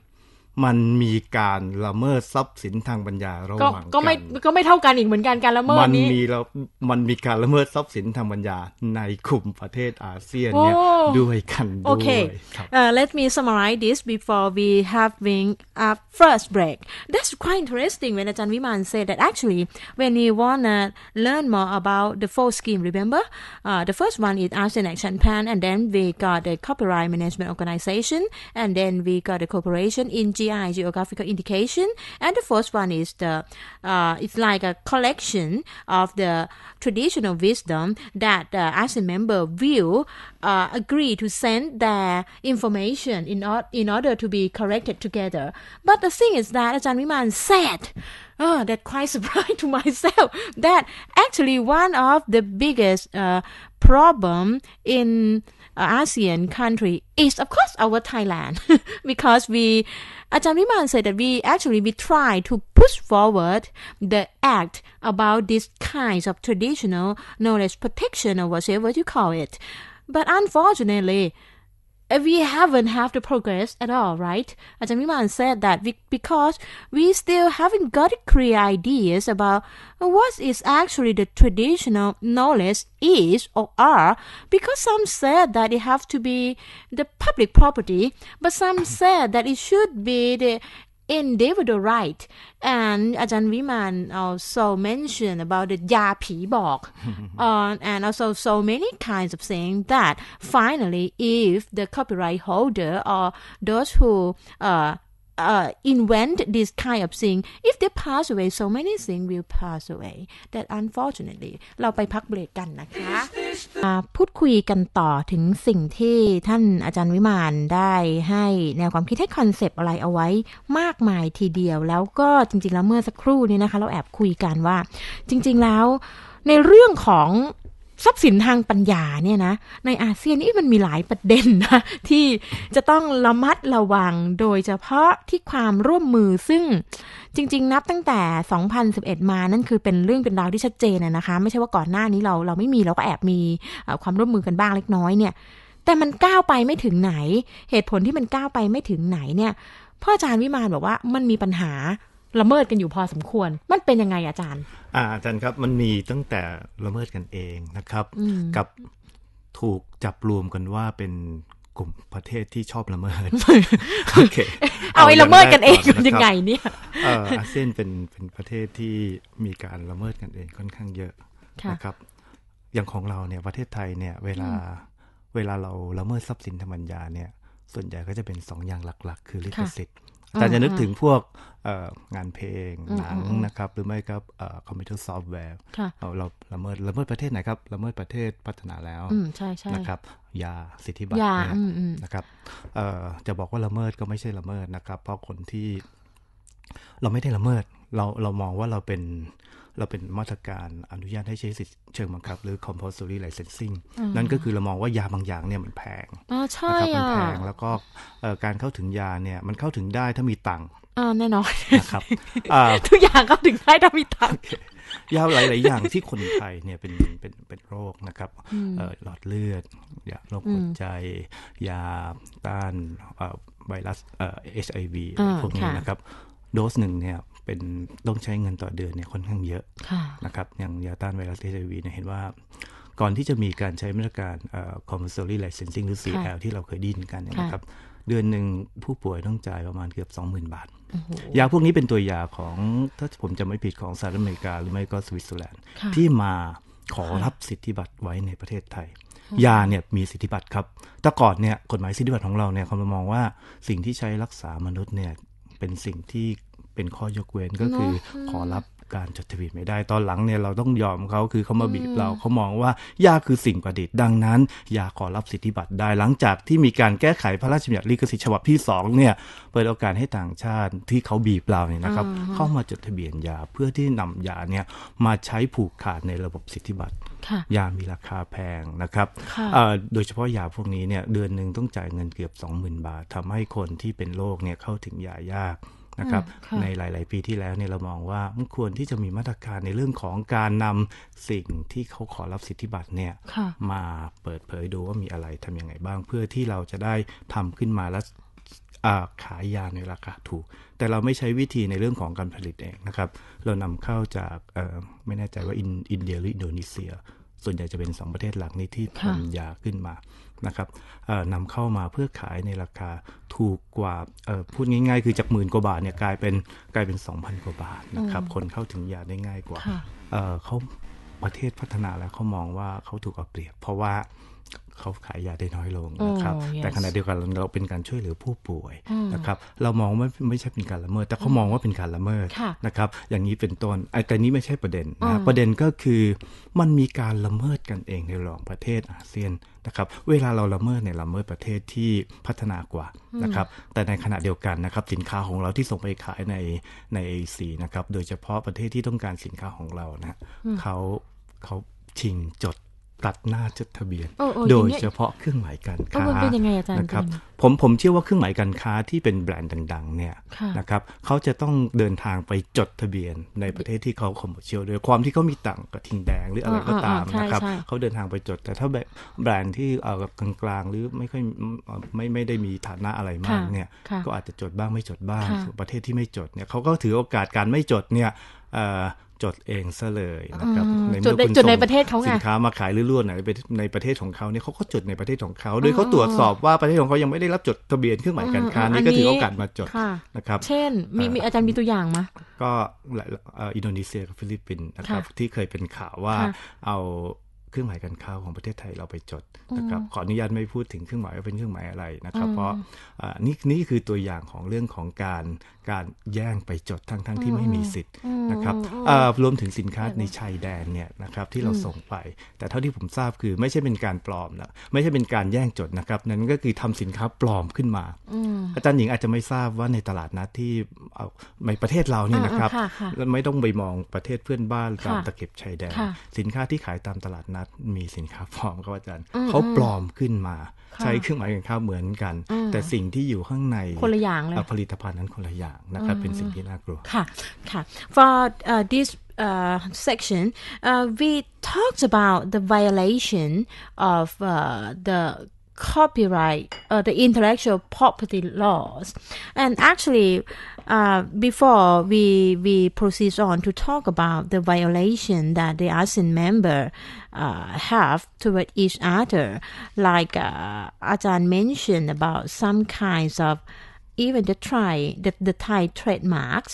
B: มันมีการละเมิดทรัพย์สินทางปัญญาระหว่างกันก็ไม่
A: ก็ไม่เท่ากันอีกเหมือนกันการละเมิดนี้มันม
B: ีแล้วมันมีการละเมิดทรัพย์สินทางปัญญาในกลุ่มประเทศอาเซียนเนี่ย ด้วยกันด้วยโอเค
A: let me summarize this before we having a first break that's quite interesting when Ajahn ว i m a n said that actually when you wanna learn more about the four scheme remember uh, the first one is ASEAN Action Plan and then we got the Copyright Management Organization and then we got the Corporation in GI geographical indication, and the first one is the uh, it's like a collection of the traditional wisdom that the uh, ASEAN member will uh, agree to send their information in, or- in order to be corrected together. But the thing is that Ajahn Viman said. Oh, that quite surprised to myself that actually one of the biggest uh, problem in uh, ASEAN country is, of course, our Thailand, because we, Ajahn Viman said that we actually we try to push forward the act about these kinds of traditional knowledge protection or whatever you call it. But unfortunately, we haven't have the progress at all, right? As Miman said that we, because we still haven't got clear ideas about what is actually the traditional knowledge is or are, because some said that it have to be the public property, but some said that it should be the in David Wright And Ajahn Viman also mentioned about the Ya Pi Bok and also so many kinds of things that finally, if the copyright holder or those who uh, uh, invent this kind of thing if they pass away so many things will pass away that unfortunately เราไปพักเบรกกันนะคะ พูดคุยกันต่อถึงสิ่งที่ท่านอาจารย์วิมานได้ให้แนวความคิดให้คอนเซปต์อะไรเอาไว้มากมายทีเดียวแล้วก็จริงๆแล้วเมื่อสักครู่นี้นะคะ เราแอบคุยกันว่าจริงๆแล้วในเรื่องของทรัพย์สินทางปัญญาเนี่ยนะในอาเซียนนี่มันมีหลายประเด็นนะที่จะต้องระมัดระวังโดยเฉพาะที่ความร่วมมือซึ่งจริง ๆ นับตั้งแต่ 2011 มานั่นคือเป็นเรื่องเป็นราวที่ชัดเจนนะคะไม่ใช่ว่าก่อนหน้านี้เราเราไม่มีเราก็แอบมีความร่วมมือกันบ้างเล็กน้อยเนี่ยแต่มันก้าวไปไม่ถึงไหน เหตุผลที่มันก้าวไปไม่ถึงไหนเนี่ยพ่ออาจารย์วิมานบอกว่ามันมีปัญหาละเมิดกันอยู่พอสมควรมันเป็นยังไงอาจารย์
B: อาจารย์ครับมันมีตั้งแต่ละเมิดกันเองนะครับ กับถูกจับรวมกันว่าเป็นกลุ่มประเทศที่ชอบละเมิดโอเคเอาไอ้ละเมิดกันเองนยังไงเนี่ยอาเซียนเป็นเป็นประเทศที่มีการละเมิดกันเองค่อนข้างเยอะนะครับ อย่างของเราเนี่ยประเทศไทยเนี่ย เวลาเวลาเราละเมิดทรัพย์สินธรรมัญญาเนี่ยส่วนใหญ่ก็จะเป็นสองอย่างหลัก ๆ คือลิขสิทธิ์อารย์จะนึกถึงพวกงานเพลง หนังนะครับ หรือไม่ครับคอมพิวเตอร์ซอฟต์แวร์ เราละเมิดละเมิดประเทศไหนครับละเมิดประเทศพัฒนาแล้วใช่ใช่นะครับยา สิทธิบัตรนะครับจะบอกว่าละเมิดก็ไม่ใช่ละเมิดนะครับ เพราะคนที่ เราไม่ได้ละเมิด เราเรามองว่าเราเป็นเราเป็นมาตรการอนุญาตให้ใช้สิทธิ์เชิงบังคับ หรือ compulsory licensing นั่นก็คือเรามองว่ายาบางอย่างเนี่ยมันแพงน
A: ะครับมันแพง
B: แล้วก็การเข้าถึงยาเนี่ย มันเข้าถึงได้ถ้ามีตังค์แน่นอนนะครับทุกอย่างเข้าถึงได้ถ้ามีตังค์ยาหลายๆ อย่างที่คนไทยเนี่ยเป็นเป็นเป็นโรคนะครับหลอดเลือดยาโรคหัวใจ ยาต้านไวรัสเอชไอวีพวกนี้นะครับโดสหนึ่งเนี่ยเป็นต้องใช้เงินต่อเดือนเนี่ยค่อนข้างเยอะะนะครับอย่างยาต้านไวรัสเอชไอวีเนี่ยเห็นว่า ก่อนที่จะมีการใช้มาตรการ compulsory licensing หรือ CL ที่เราเคยดิ้นกันนะครับเดือนหนึ่งผู้ป่วยต้องจ่ายประมาณเกือบ20,000บาทยาพวกนี้เป็นตัวยาของถ้าผมจำไม่ผิดของสหรัฐอเมริกา หรือไม่ก็สวิตเซอร์แลนด์ ที่มาขอรับสิทธิบัตรไว้ในประเทศไทย ยาเนี่ยมีสิทธิบัตรครับแต่ก่อนเนี่ยกฎหมายสิทธิบัตรของเราเนี่ยเขามองว่าสิ่งที่ใช้รักษามนุษย์เนี่ยเป็นสิ่งที่เป็นข้อยกเว้นก็คือขอรับการจดทะเบียนไม่ได้ ตอนหลังเนี่ย เราต้องยอมเขาคือเขามาบีบเรา เขามองว่ายาคือสิ่งประดิษฐ์ดังนั้น ยาขอรับสิทธิบัตรได้หลังจากที่มีการแก้ไขพระราชบัญญัติลิขสิทธิ์ฉบับที่ 2เนี่ยเปิดโอกาสให้ต่างชาติที่เขาบีบเราเนี่ยนะครับ เข้ามาจดทะเบียนยาเพื่อที่นำยาเนี่ยมาใช้ผูกขาดในระบบสิทธิบัตรยา มีราคาแพงนะครับโดยเฉพาะยาพวกนี้เนี่ยเดือนหนึ่งต้องจ่ายเงินเกือบ20,000 บาท ทำให้คนที่เป็นโรคเนี่ยเข้าถึงยายากนะครับ ในหลาย ๆ ปีที่แล้วเนี่ยเรามองว่ามันควรที่จะมีมาตรการในเรื่องของการนำสิ่งที่เขาขอรับสิทธิบัตรเนี่ยมาเปิดเผยดูว่ามีอะไรทํำยังไงบ้าง เพื่อที่เราจะได้ทำขึ้นมาและขายยาในราคาถูก แต่เราไม่ใช้วิธีในเรื่องของการผลิตเองนะครับ เรานำเข้าจากไม่แน่ใจว่าอินเดียหรืออินโดนีเซีย ส่วนใหญ่จะเป็นสองประเทศหลักนี้ที่ทำยาขึ้นมานะครับนำเข้ามาเพื่อขายในราคาถูกกว่าพูดง่าย ๆ คือจากหมื่นกว่าบาทเนี่ยกลายเป็นกลายเป็น 2,000กว่าบาทนะครับคนเข้าถึงยาได้ง่ายกว่าเขาประเทศพัฒนาแล้วเขามองว่าเขาถูกเอาเปรียบ เพราะว่าเขาขายยาได้น้อยลงนะครับแต่ขณะเดียวกันเราเป็นการช่วยเหลือผู้ป่วยนะครับเรามองว่าไม่ใช่เป็นการละเมิด แต่เขามองว่าเป็นการละเมิดนะครับอย่างนี้เป็นต้นไอ้การนี้ไม่ใช่ประเด็นนะประเด็นก็คือมันมีการละเมิดกันเองในระหว่างประเทศอาเซียนนะครับเวลาเราละเมิดเนี่ยละเมิดประเทศที่พัฒนากว่านะครับ แต่ในขณะเดียวกันนะครับสินค้าของเราที่ส่งไปขายในในเอซีนะครับโดยเฉพาะประเทศที่ต้องการสินค้าของเรานะเขาเขาชิงจดตัดหน้าจดทะเบียน โดยเฉพาะเครื่องหมายการค้านะครับ ผมผมเชื่อว่าเครื่องหมายการค้าที่เป็นแบรนด์ดังๆ เนี่ย นะครับ เขาจะต้องเดินทางไปจดทะเบียนในประเทศที่เขาคอมเมอเชียลด้วย ความที่เขามีต่างกับทิงแดง หรืออะไรก็ตามนะครับเขาเดินทางไปจด แต่ถ้าแบบแบรนด์ที่เอ่อกลางๆ หรือไม่ค่อยไม่ไม่ได้มีฐานะอะไรมากเนี่ย ก็อาจจะจดบ้างไม่จดบ้าง ประเทศที่ไม่จดเนี่ยเขาก็ถือโอกาสการไม่จดเนี่ยจดเองซะเลยนะครับในเมื่อคุณส่งสินค้ามาขายรั่วๆในประเทศของเขาเนี่ยเขาก็จดในประเทศของเขาโดยเขาตรวจสอบว่าประเทศของเขายังไม่ได้รับจดทะเบียนเครื่องหมายการค้านี่ก็ถือโอกาสมาจดนะครับเช่
A: นมีมีอาจารย์มีตัวอย่างไหม
B: ก็อินโดนีเซียกับฟิลิปปินส์นะครับ ที่เคยเป็นข่าวว่าเอาเครื่องหมายการค้าของประเทศไทยเราไปจดนะครับขออนุญาตไม่พูดถึงเครื่องหมายว่าเป็นเครื่องหมายอะไรนะครับ เพราะนี่นี่คือตัวอย่างของเรื่องของการการแย่งไปจดทั้งทั้งที่ไม่มีสิทธิ์นะครับรวมถึงสินค้าในชายแดนเนี่ยนะครับที่เราส่งไป แต่เท่าที่ผมทราบคือไม่ใช่เป็นการปลอมนะ ไม่ใช่เป็นการแย่งจดนะครับนั้นก็คือทำสินค้าปลอมขึ้นมา อาจารย์หญิงอาจจะไม่ทราบว่าในตลาดนัดที่ในประเทศเราเนี่ยนะครับไม่ต้องไปมองประเทศเพื่อนบ้านตามตะเข็บชายแดน สินค้าที่ขายตามตลาดนัดัฐมีสินค้าปลอมครับอาจารย์เขาปลอมขึ้นมาใช้เครื่องหมายการค้าเหมือนกัน แต่สิ่งที่อยู่ข้างในคนละอย่างเลยผลิตภัณฑ์นั้นคนละอย่างนะครับเป็นสิ่งที่น่ากลัวค
A: ่ะค่ะ for uh, this uh, section uh, we talked about the violation of uh, the copyright, uh, the intellectual property laws. And actually, uh, before we we proceed on to talk about the violation that the ASEAN member uh, have toward each other, like uh, Ajahn mentioned about some kinds of even the Thai, the, the Thai trademarks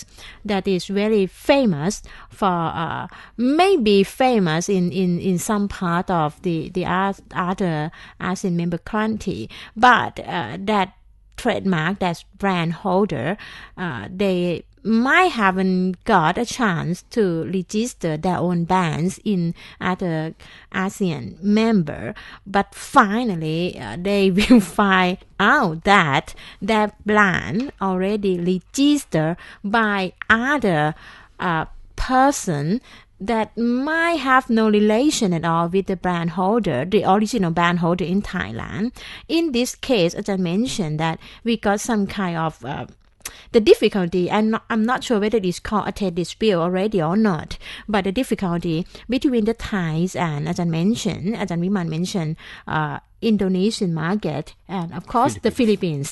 A: that is very famous for, uh, maybe famous in, in, in some part of the, the other ASEAN member country, but uh, that trademark, that brand holder, uh, they might haven't got a chance to register their own bands in other ASEAN member, but finally uh, they will find out that their brand already registered by other uh, person that might have no relation at all with the brand holder, the original brand holder in Thailand. In this case, as I mentioned, that we got some kind of uh, the difficulty, and I'm, I'm not sure whether it's called a trade dispute already or not, but the difficulty between the Thais and, as I mentioned, as Viman mentioned, uh, Indonesian market and of course Philippines.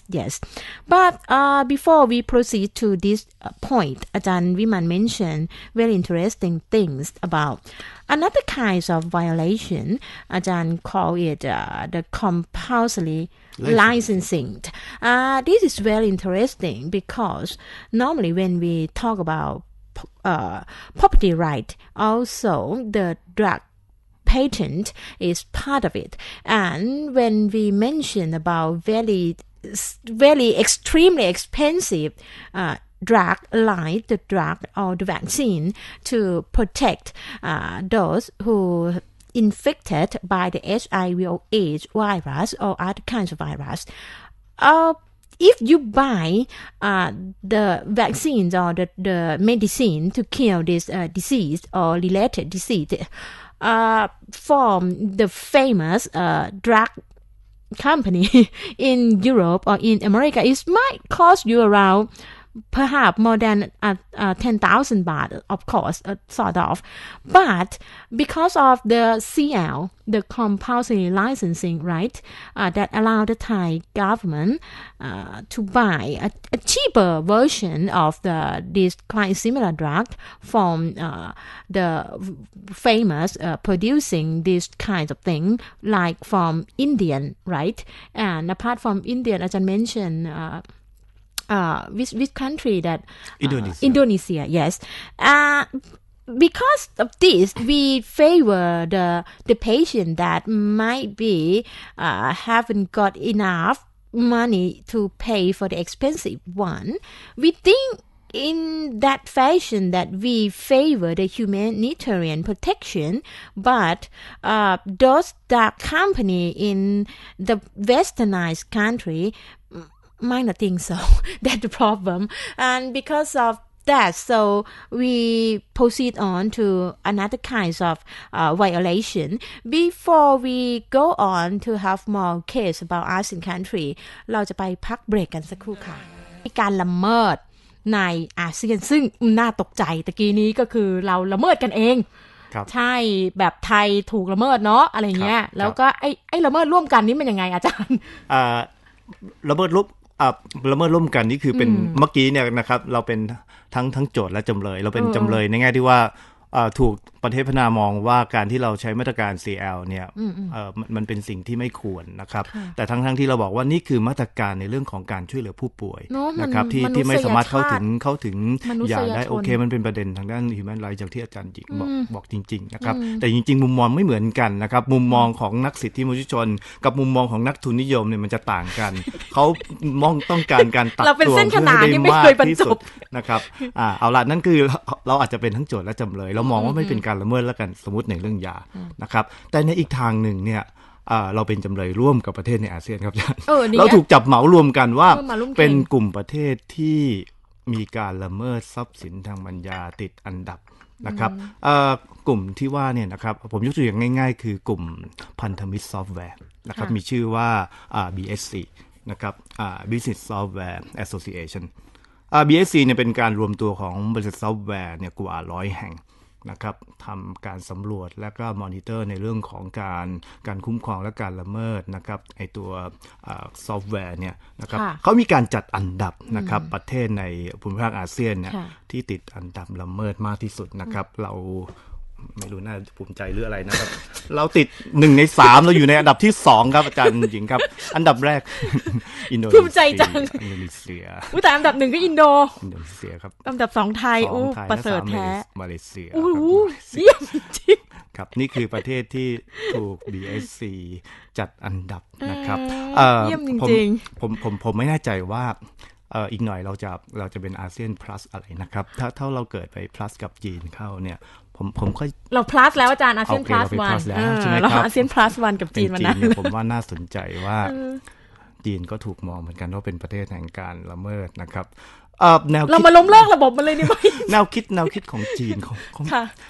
A: the Philippines. Yes, but uh, before we proceed to this uh, point, Ajahn Wiman mentioned very interesting things about another kinds of violation. Ajahn call it uh, the compulsory licensing. Uh, this is very interesting because normally when we talk about uh, property right, also the drug patent is part of it. And when we mention about very, very extremely expensive uh, drug like the drug or the vaccine to protect uh, those who infected by the HIV or AIDS virus or other kinds of virus. Uh, if you buy uh, the vaccines or the, the medicine to kill this uh, disease or related disease, uh, formed the famous uh, drug company in Europe or in America, it might cost you around perhaps more than uh, uh, 10,000 baht, of course, uh, sort of. But because of the CL, the compulsory licensing, right, uh, that allowed the Thai government uh, to buy a, a, cheaper version of the this quite similar drug from uh, the famous producing this kind of thing, like from Indian, right? And apart from Indian, as I mentioned, uh, which which country that uh, Indonesia. Indonesia, yes. Uh, because of this, we favor the the patient that might be uh, haven't got enough money to pay for the expensive one. We think in that fashion that we favor the humanitarian protection, but uh, those that company in the westernized country mine I think so. That's the problem. And because of that, so we proceed on to another kinds of uh, violation. Before we go on to have more case about us in country, เราจะไปพักเบรกกันสักครู่ค่ะการละเมิดในอาเซียนซึ่งน่าตกใจตะกี้นี้ก็คือเราละเมิดกันเองใช่แบบไทยถูกละเมิดเนาะอะไรเงี้ยแล้วก็ไอ้ไอ้ละเมิดร่วมกันนี้มันยังไงอาจารย์
B: ละเมิดรูปละเมิดร่วมกันนี่คือเป็น เมื่อกี้เนี่ยนะครับเราเป็นทั้งทั้งโจทย์และจำเลย เราเป็นจำเลย ในแง่ที่ว่าถูกประเทศพนามองว่าการที่เราใช้มาตรการ CL เนี่ยมันเป็นสิ่งที่ไม่ควรนะครับ แต่ทั้งทั้งที่เราบอกว่านี่คือมาตรการในเรื่องของการช่วยเหลือผู้ป่วยนะครับที่ที่ไม่สามารถเข้าถึงเข้าถึงอย่าได้โอเค มันเป็นประเด็นทางด้านฮิวแมนไร h อย่างที่อาจารย์หญิงบอกบอกจริงๆนะครับแต่จริงๆมุมมองไม่เหมือนกันนะครับ มุมมองของนักสิทธิมนุษยชน กับมุมมองของนักทุนนิยมเนี่ยมันจะต่างกันเขามองต้องการการตัดตัวเพื่อ้ได้มากที่สุดนะครับอ่าเอาละนั่นคือเราอาจจะเป็นทั้งโจทย์และจำเลยเรามองว่าไม่เป็นการการละเมิดแล้วกันสมมติในเรื่องยานะครับแต่ในอีกทางหนึ่งเนี่ยเราเป็นจำเลยร่วมกับประเทศในอาเซียนครับอาจารย์เราถูกจับเหมารวมกันว่าเป็นกลุ่มประเทศที่มีการละเมิดทรัพย์สินทางปัญญาติดอันดับนะครับกลุ่มที่ว่าเนี่ยนะครับผมยกตัวอย่างง่ายๆ คือกลุ่มพันธมิตรซอฟต์แวร์นะครับมีชื่อว่า BSC นะครับ Business Software Association BSC เนี่ยเป็นการรวมตัวของบริษัทซอฟต์แวร์เนี่ยกว่าร้อยแห่งนะครับทำการสำรวจและก็มอนิเตอร์ในเรื่องของการการคุ้มครองและการละเมิดนะครับไอตัวซอฟต์แวร์เนี่ยนะครับเขามีการจัดอันดับนะครับประเทศในภูมิภาคอาเซียนเนี่ยที่ติดอันดับละเมิดมากที่สุดนะครับเราไม่รู้น่าภูมิใจหรืออะไรนะครับ เราติดหนึ่งในสามเราอยู่ในอันดับที่สองครับอาจารย์หญิงครับ อันดับแรกอินโดนีเซียภูมิใจจังอินโดนีเซียอุ้แต่อันดับหนึ่งก็อินโดอินโดนีเซียครับ อ
A: ันดับสองไทยอู้ประเสริฐแท้มาเลเซียอู้เยี่ยมจริง
B: ครับนี่คือประเทศที่ถูก BSC จัดอันดับนะครับเยี่ยมจริงผมผมผมไม่แน่ใจว่าอีกหน่อยเราจะเราจะเป็นอาเซียน plus อะไรนะครับถ้าถ้าเราเกิดไป plus กับจีนเข้าเนี่ยผมผมก็เราพลัสแล้วอาจารย์อาเซียนพลัสวันใช่ไหมครับอาเซียนพลัสวันกับจีนมันนะผมว่าน่าสนใจว่าจีนก็ถูกมองเหมือนกันว่าเป็นประเทศแห่งการละเมิดนะครับแนวเรามาล้มเลิกระบบมาเลยนี่ไหมแนวคิดแนวคิดของจีนเขา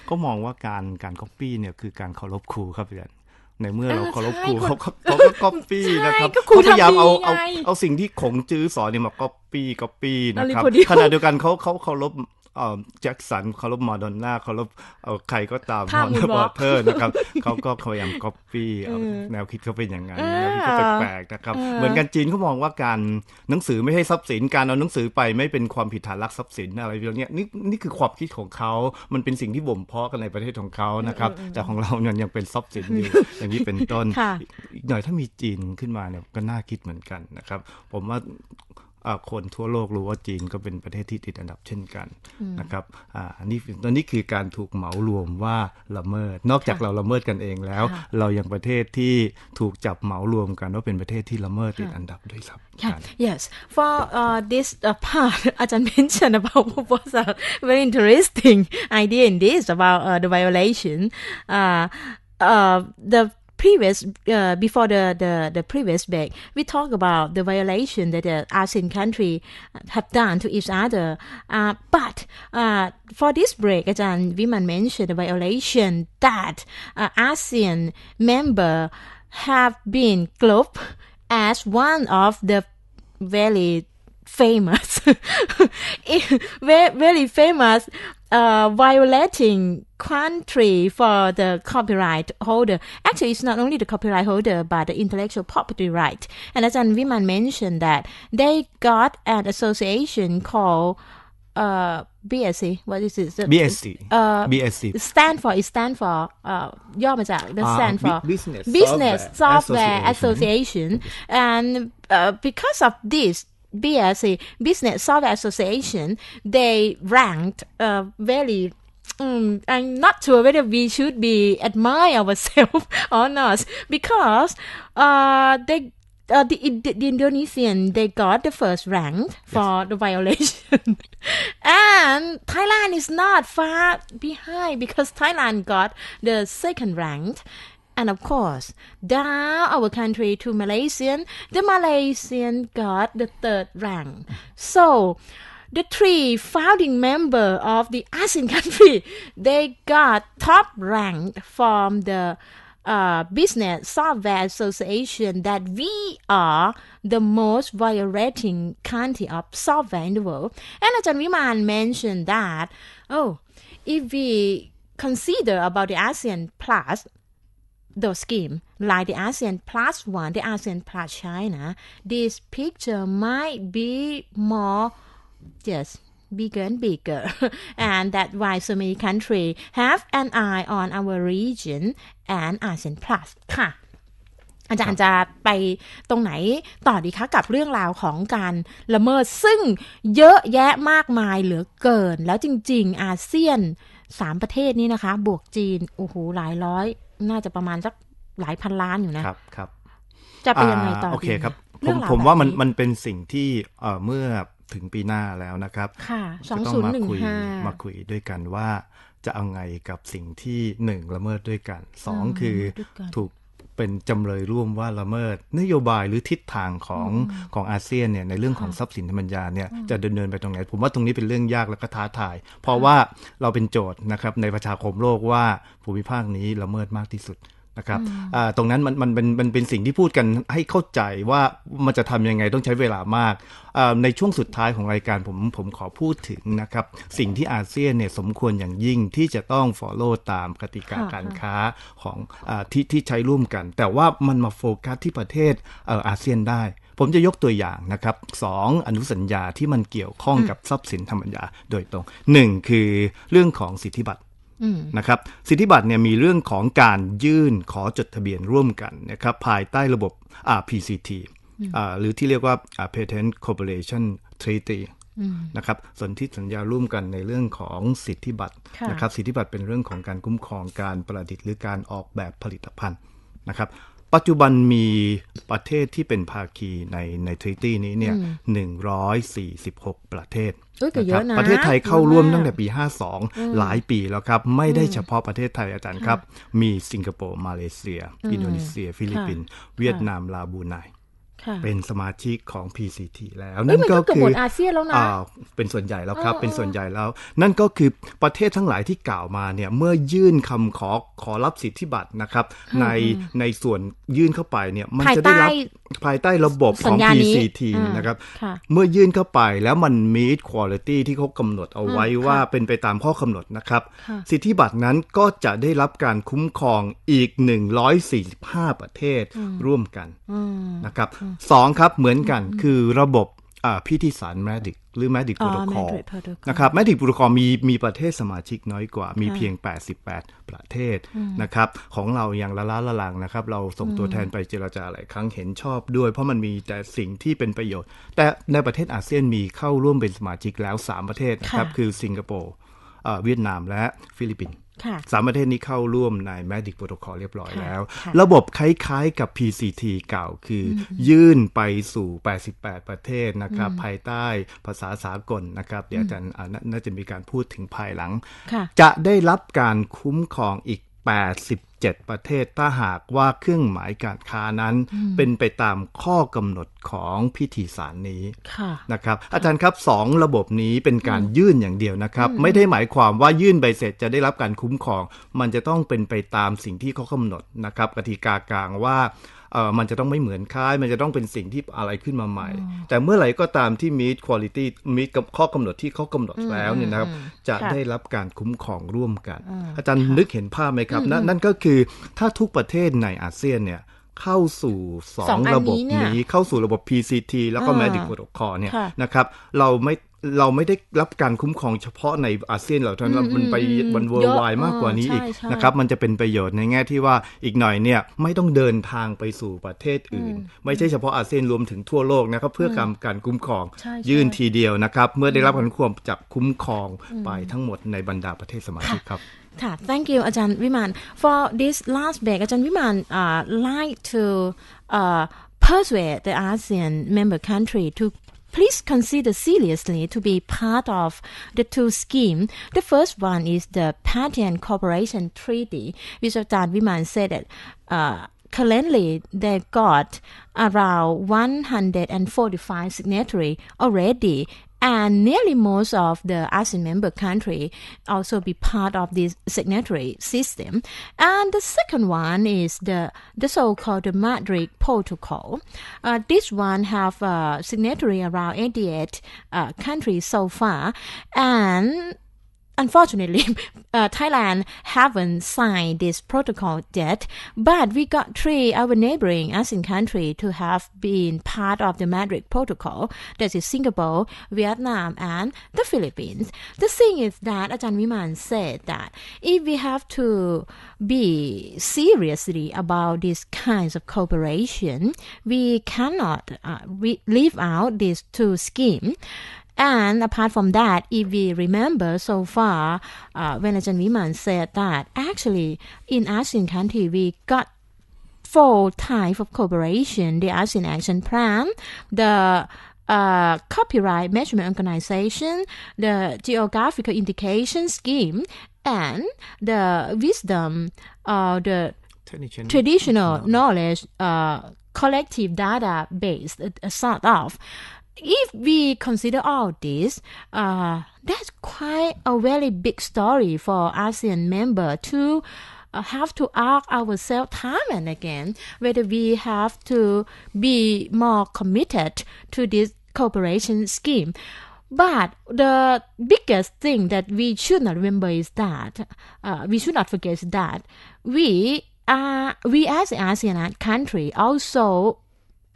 B: ก็มองว่าการการก๊อปปี้เนี่ยคือการเคารพครูครับอาจารย์ในเมื่อเราเคารพครูเขาก็เขาก็ก๊อปปี้นะครับเขาพยายามเอาเอาเอาสิ่งที่ขงจื้อสอนเนี่ยมาก๊อปปี้ก๊อปปี้นะครับขณะเดียวกันเขาเขาเคารพแจ็คสันเคารพมอดอนน่าเคารพใครก็ตามฮอนบอเตอร์นะครับเขาก็พยายามก๊อปปี้แนวคิดเขาเป็นอย่างนั้นก็แปลกๆนะครับ เหมือนกันจีนเขามองว่าการหนังสือไม่ใช่ทรัพย์สิน การเอาหนังสือไปไม่เป็นความผิดฐานลักทรัพย์สินอะไรอย่างเงี้ยนี่นี่คือความคิดของเขา มันเป็นสิ่งที่บ่มเพาะกันในประเทศของเขานะครับ แต่ของเราเนี่ยยังเป็นทรัพย์สินอยู่อย่างนี้เป็นต้นอีกหน่อยถ้ามีจีนขึ้นมาเนี่ยก็น่าคิดเหมือนกันนะครับผมว่าคนทั่วโลกรู้ว่าจีนก็เป็นประเทศที่ติดอันดับเช่นกันนะครับอันนี้ตอนนี้คือการถูกเหมารวมว่าละเมิด นอกจากเราละเมิดกันเองแล้ว เรายังประเทศที่ถูกจับเหมารวมกันว่าเป็นประเทศที่ละเมิดติดอันดับด้วยครับ
A: yes for uh, this uh, part อาจารย์ mention about was a very interesting idea in this about uh, the violation uh, uh, the previous uh, before the, the, the previous break, we talked about the violation that the ASEAN country uh, have done to each other. Uh, but uh, for this break, as women mentioned, the violation that uh, ASEAN member have been clubbed as one of the very famous, very, very famous, uh, violating country for the copyright holder. Actually, it's not only the copyright holder, but the intellectual property right. And as Ann Wiman mentioned that they got an association called uh, BSC. What is it? BSC. Uh, BSC. Stand for it stand for uh, the ah, stand for business business software, software association. association. and uh, because of this BSA Business Software Association, they ranked uh, very Mm, um, I'm not sure whether we should be admire ourselves or not because uh, they uh, the, the, the, Indonesian they got the first rank for yes. the violation, and Thailand is not far behind because Thailand got the second rank, and of course, down our country to Malaysian, the Malaysian got the third rank. So, the three founding member of the ASEAN country, they got top rank from the uh, Business Software Association that we are the most violating country of software in the world. And Ajahn Viman mentioned that, oh, if we consider about the ASEAN plus, the scheme like the ASEAN Plus One, the ASEAN Plus China, this picture might be more just bigger and bigger, and that's why so many countries have an eye on our region and ASEAN Plus ค่ะอาจารย์จะไปตรงไหนต่อดีคะกับเรื่องราวของการละเมิดซึ่งเยอะแยะมากมายเหลือเกิน แล้วจริงๆอาเซียนสามประเทศนี้นะคะ บวกจีนโอ้โหหลายร้อยน่าจะประมาณสักหลายพันล้านอยู่นะครับครับจะเป็นยังไงต่อโอเคครับผมผมว่ามันม
B: ันเป็นสิ่งที่เอ่อเมื่อถึงปีหน้าแล้วนะครับ ค่ะสองศูนย์หนึ่งห้ามาคุยด้วยกันว่า จะเอาไงกับสิ่งที่หนึ่งละเมิดด้วยกัน สองคือ ถูกเป็นจำเลยร่วมว่าละเมิดนโยบายหรือทิศทางของของอาเซียนเนี่ยในเรื่องของทรัพย์สินธรรมญาเนี่ยจะดำเนินไปตรงไหน ผมว่าตรงนี้เป็นเรื่องยากและก็ท้าทาย เพราะว่าเราเป็นโจทย์นะครับในประชาคมโลกว่าภูมิภาคนี้ละเมิดมากที่สุดนะครับตรงนั้นมันมันเป็นมันเป็นสิ่งที่พูดกันให้เข้าใจว่ามันจะทำยังไงต้องใช้เวลามาก ในช่วงสุดท้ายของรายการ ผมผมขอพูดถึงนะครับสิ่งที่อาเซียนเนี่ยสมควรอย่างยิ่งที่จะต้องฟอลโล่ตามกติกาการค้าของอที่ที่ใช้ร่วมกัน แต่ว่ามันมาโฟกัสที่ประเทศอาเซียนได้ ผมจะยกตัวอย่างนะครับสองอนุสัญญาที่มันเกี่ยวข้องกับทรัพย์สินธรรมัญญาโดยตรงหนึ่งคือเรื่องของสิทธิบัตรนะครับสิทธิบัตรเนี่ยมีเรื่องของการยื่นขอจดทะเบียนร่วมกันนะครับภายใต้ระบบ RPCT หรือที่เรียกว่า Patent Corporation Treaty นะครับสนธิสัญญาร่วมกันในเรื่องของสิทธิบัตรนะครับสิทธิบัตรเป็นเรื่องของการคุ้มครองการประดิษฐ์หรือการออกแบบผลิตภัณฑ์นะครับปัจจุบันมีประเทศที่เป็นภาคีในในทริตี้นี้เนี่ยหนึ่งร้อยสี่สิบหกประเทศนะครับประเทศไทยเข้าร่วมตั้งแต่ปี 52 หลายปีแล้วครับ ไม่ได้เฉพาะประเทศไทยอาจารย์ครับ มีสิงคโปร์ มาเลเซีย อินโดนีเซีย ฟิลิปปินส์เวียดนาม ลาวบูไนเป็นสมาชิกของ PCT แล้วนั่นก็คืออเียแล้วนะเป็นส่วนใหญ่แล้วครับเป็นส่วนใหญ่แล้ว นั่นก็คือประเทศทั้งหลายที่กล่าวมาเนี่ยเมื่อยื่นคำขอขอรับสิทธิบัตรนะครับในในส่วนยื่นเข้าไปเนี่ยมันจะได้รับภายใต้ระบบของ PCT นะครับเมื่อยื่นเข้าไปแล้วมัน meet quality ที่เขากำหนดเอาไว้ว่าเป็นไปตามข้อกำหนดนะครับ สิทธิบัตรนั้นก็จะได้รับการคุ้มครองอีก145ประเทศร่วมกันนะครับสองครับ เหมือนกันคือระบบพิธีสารแมดิกหรือแมดิก p r ร t คอ o l นะครับแมดิก p ุร t o อ o l มีมีประเทศสมาชิกน้อยกว่ามีเพียง 88 ประเทศนะครับของเราอย่างละล้าละลังนะครับเราส่งตัวแทนไปเจราจาหลายครั้งเห็นชอบด้วย เพราะมันมีแต่สิ่งที่เป็นประโยชน์ แต่ในประเทศอาเซียนมีเข้าร่วมเป็นสมาชิกแล้ว 3 ประเทศนะครับคือสิงคโปร์เวียดนามและฟิลิปปินส์สามประเทศนี้เข้าร่วมใน m a ด i c Protocol เรียบร้อยแล้ว ระบบคล้ายๆกับ PCT เก่าคือยื่นไปสู่ 88 ประเทศนะครับ ภายใต้ภาษาสากลนะครับเดี๋ยวอาจารย์น่าจะมีการพูดถึงภายหลัง จะได้รับการคุ้มครองอีก87 ประเทศถ้าหากว่าเครื่องหมายการค้านั้น เป็นไปตามข้อกำหนดของพิธีสารนี้นะครับอาจารย์ครับสองระบบนี้เป็นการยื่นอย่างเดียวนะครับ ไม่ได้หมายความว่ายื่นใบเสร็จจะได้รับการคุ้มครอง มันจะต้องเป็นไปตามสิ่งที่เขากำหนดนะครับกติกากลางว่ามันจะต้องไม่เหมือนค่าย มันจะต้องเป็นสิ่งที่อะไรขึ้นมาใหม่ แต่เมื่อไหร่ก็ตามที่มีดคุณภาพมีดข้อกำหนดที่เขากำหนดแล้วเนี่ยนะครับ จะได้รับการคุ้มครองร่วมกัน อาจารย์นึกเห็นภาพไหมครับ นั่นก็คือถ้าทุกประเทศในอาเซียนเนี่ย เข้าสู่สองระบบนี้ เข้าสู่ระบบ PCT แล้วก็ Medic Protocol เนี่ยนะครับ เราไม่เราไม่ได้รับการคุ้มครองเฉพาะในอาเซียนหรอกท่านมันไปบนเวิร์ลไวมากกว่านี้อีกนะครับมันจะเป็นประโยชน์ในแง่ที่ว่าอีกหน่อยเนี่ยไม่ต้องเดินทางไปสู่ประเทศอื่น ไม่ใช่เฉพาะอาเซียนรวมถึงทั่วโลกนะครับเพื่อการการคุ้มครองยื่นทีเดียวนะครับเมื่อได้รับการควมจับคุ้มครองไปทั้งหมดในบรรดาประเทศสมาชิกครับ
A: ค่ะ thank you อาจารย์วิมาน for this last break อาจารย์วิมาน like to uh, persuade the ASEAN member country to please consider seriously to be part of the two schemes. The first one is the Patent Cooperation Treaty, which Ajahn Viman said that uh, currently they got around 145 signatory already and nearly most of the ASEAN member country also be part of this signatory system. And the second one is the, the so-called Madrid Protocol. Uh, this one have uh, signatory around 88 uh, countries so far, and unfortunately, uh, Thailand haven't signed this protocol yet, but we got three our neighboring ASEAN country to have been part of the Madrid Protocol. That is Singapore, Vietnam, and the Philippines. The thing is that Ajahn Viman said that if we have to be seriously about these kinds of cooperation, we cannot uh, re- leave out these two schemes. And apart from that, if we remember so far, uh, Venetian women said that actually in ASEAN country we got four types of cooperation: the ASEAN Action Plan, the uh, copyright measurement organization, the geographical indication scheme, and the wisdom or uh, the traditional, traditional knowledge, knowledge uh, collective data based uh, sort of if we consider all this, uh, that's quite a very big story for ASEAN member to uh, have to ask ourselves time and again whether we have to be more committed to this cooperation scheme. But the biggest thing that we should not remember is that uh, we should not forget that we are uh, we as an ASEAN country also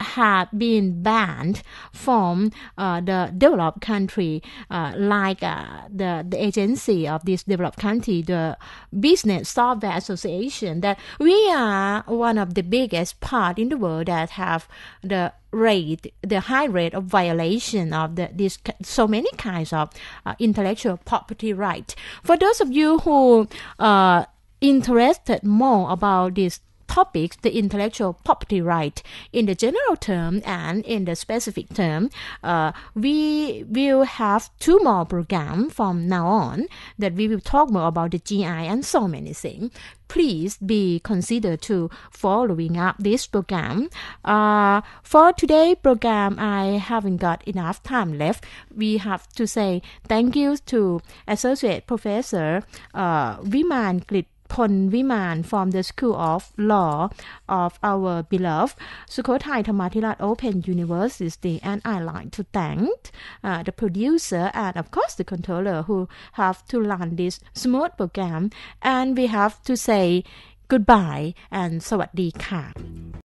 A: have been banned from uh, the developed country, uh, like uh, the, the agency of this developed country, the Business Software Association, that we are one of the biggest part in the world that have the rate, the high rate of violation of the, this so many kinds of uh, intellectual property right. For those of you who uh, interested more about this topics the intellectual property right in the general term and in the specific term. Uh, we will have two more programs from now on that we will talk more about the GI and so many things. Please be considered to following up this program. Uh, for today program, I haven't got enough time left. We have to say thank you to Associate Professor uh, Viman Glit Pon from the School of Law of our beloved Sukhothai Thammathirat Open University, and i like to thank uh, the producer and, of course, the controller who have to run this smooth program. And we have to say goodbye and สวัสดีค่ะ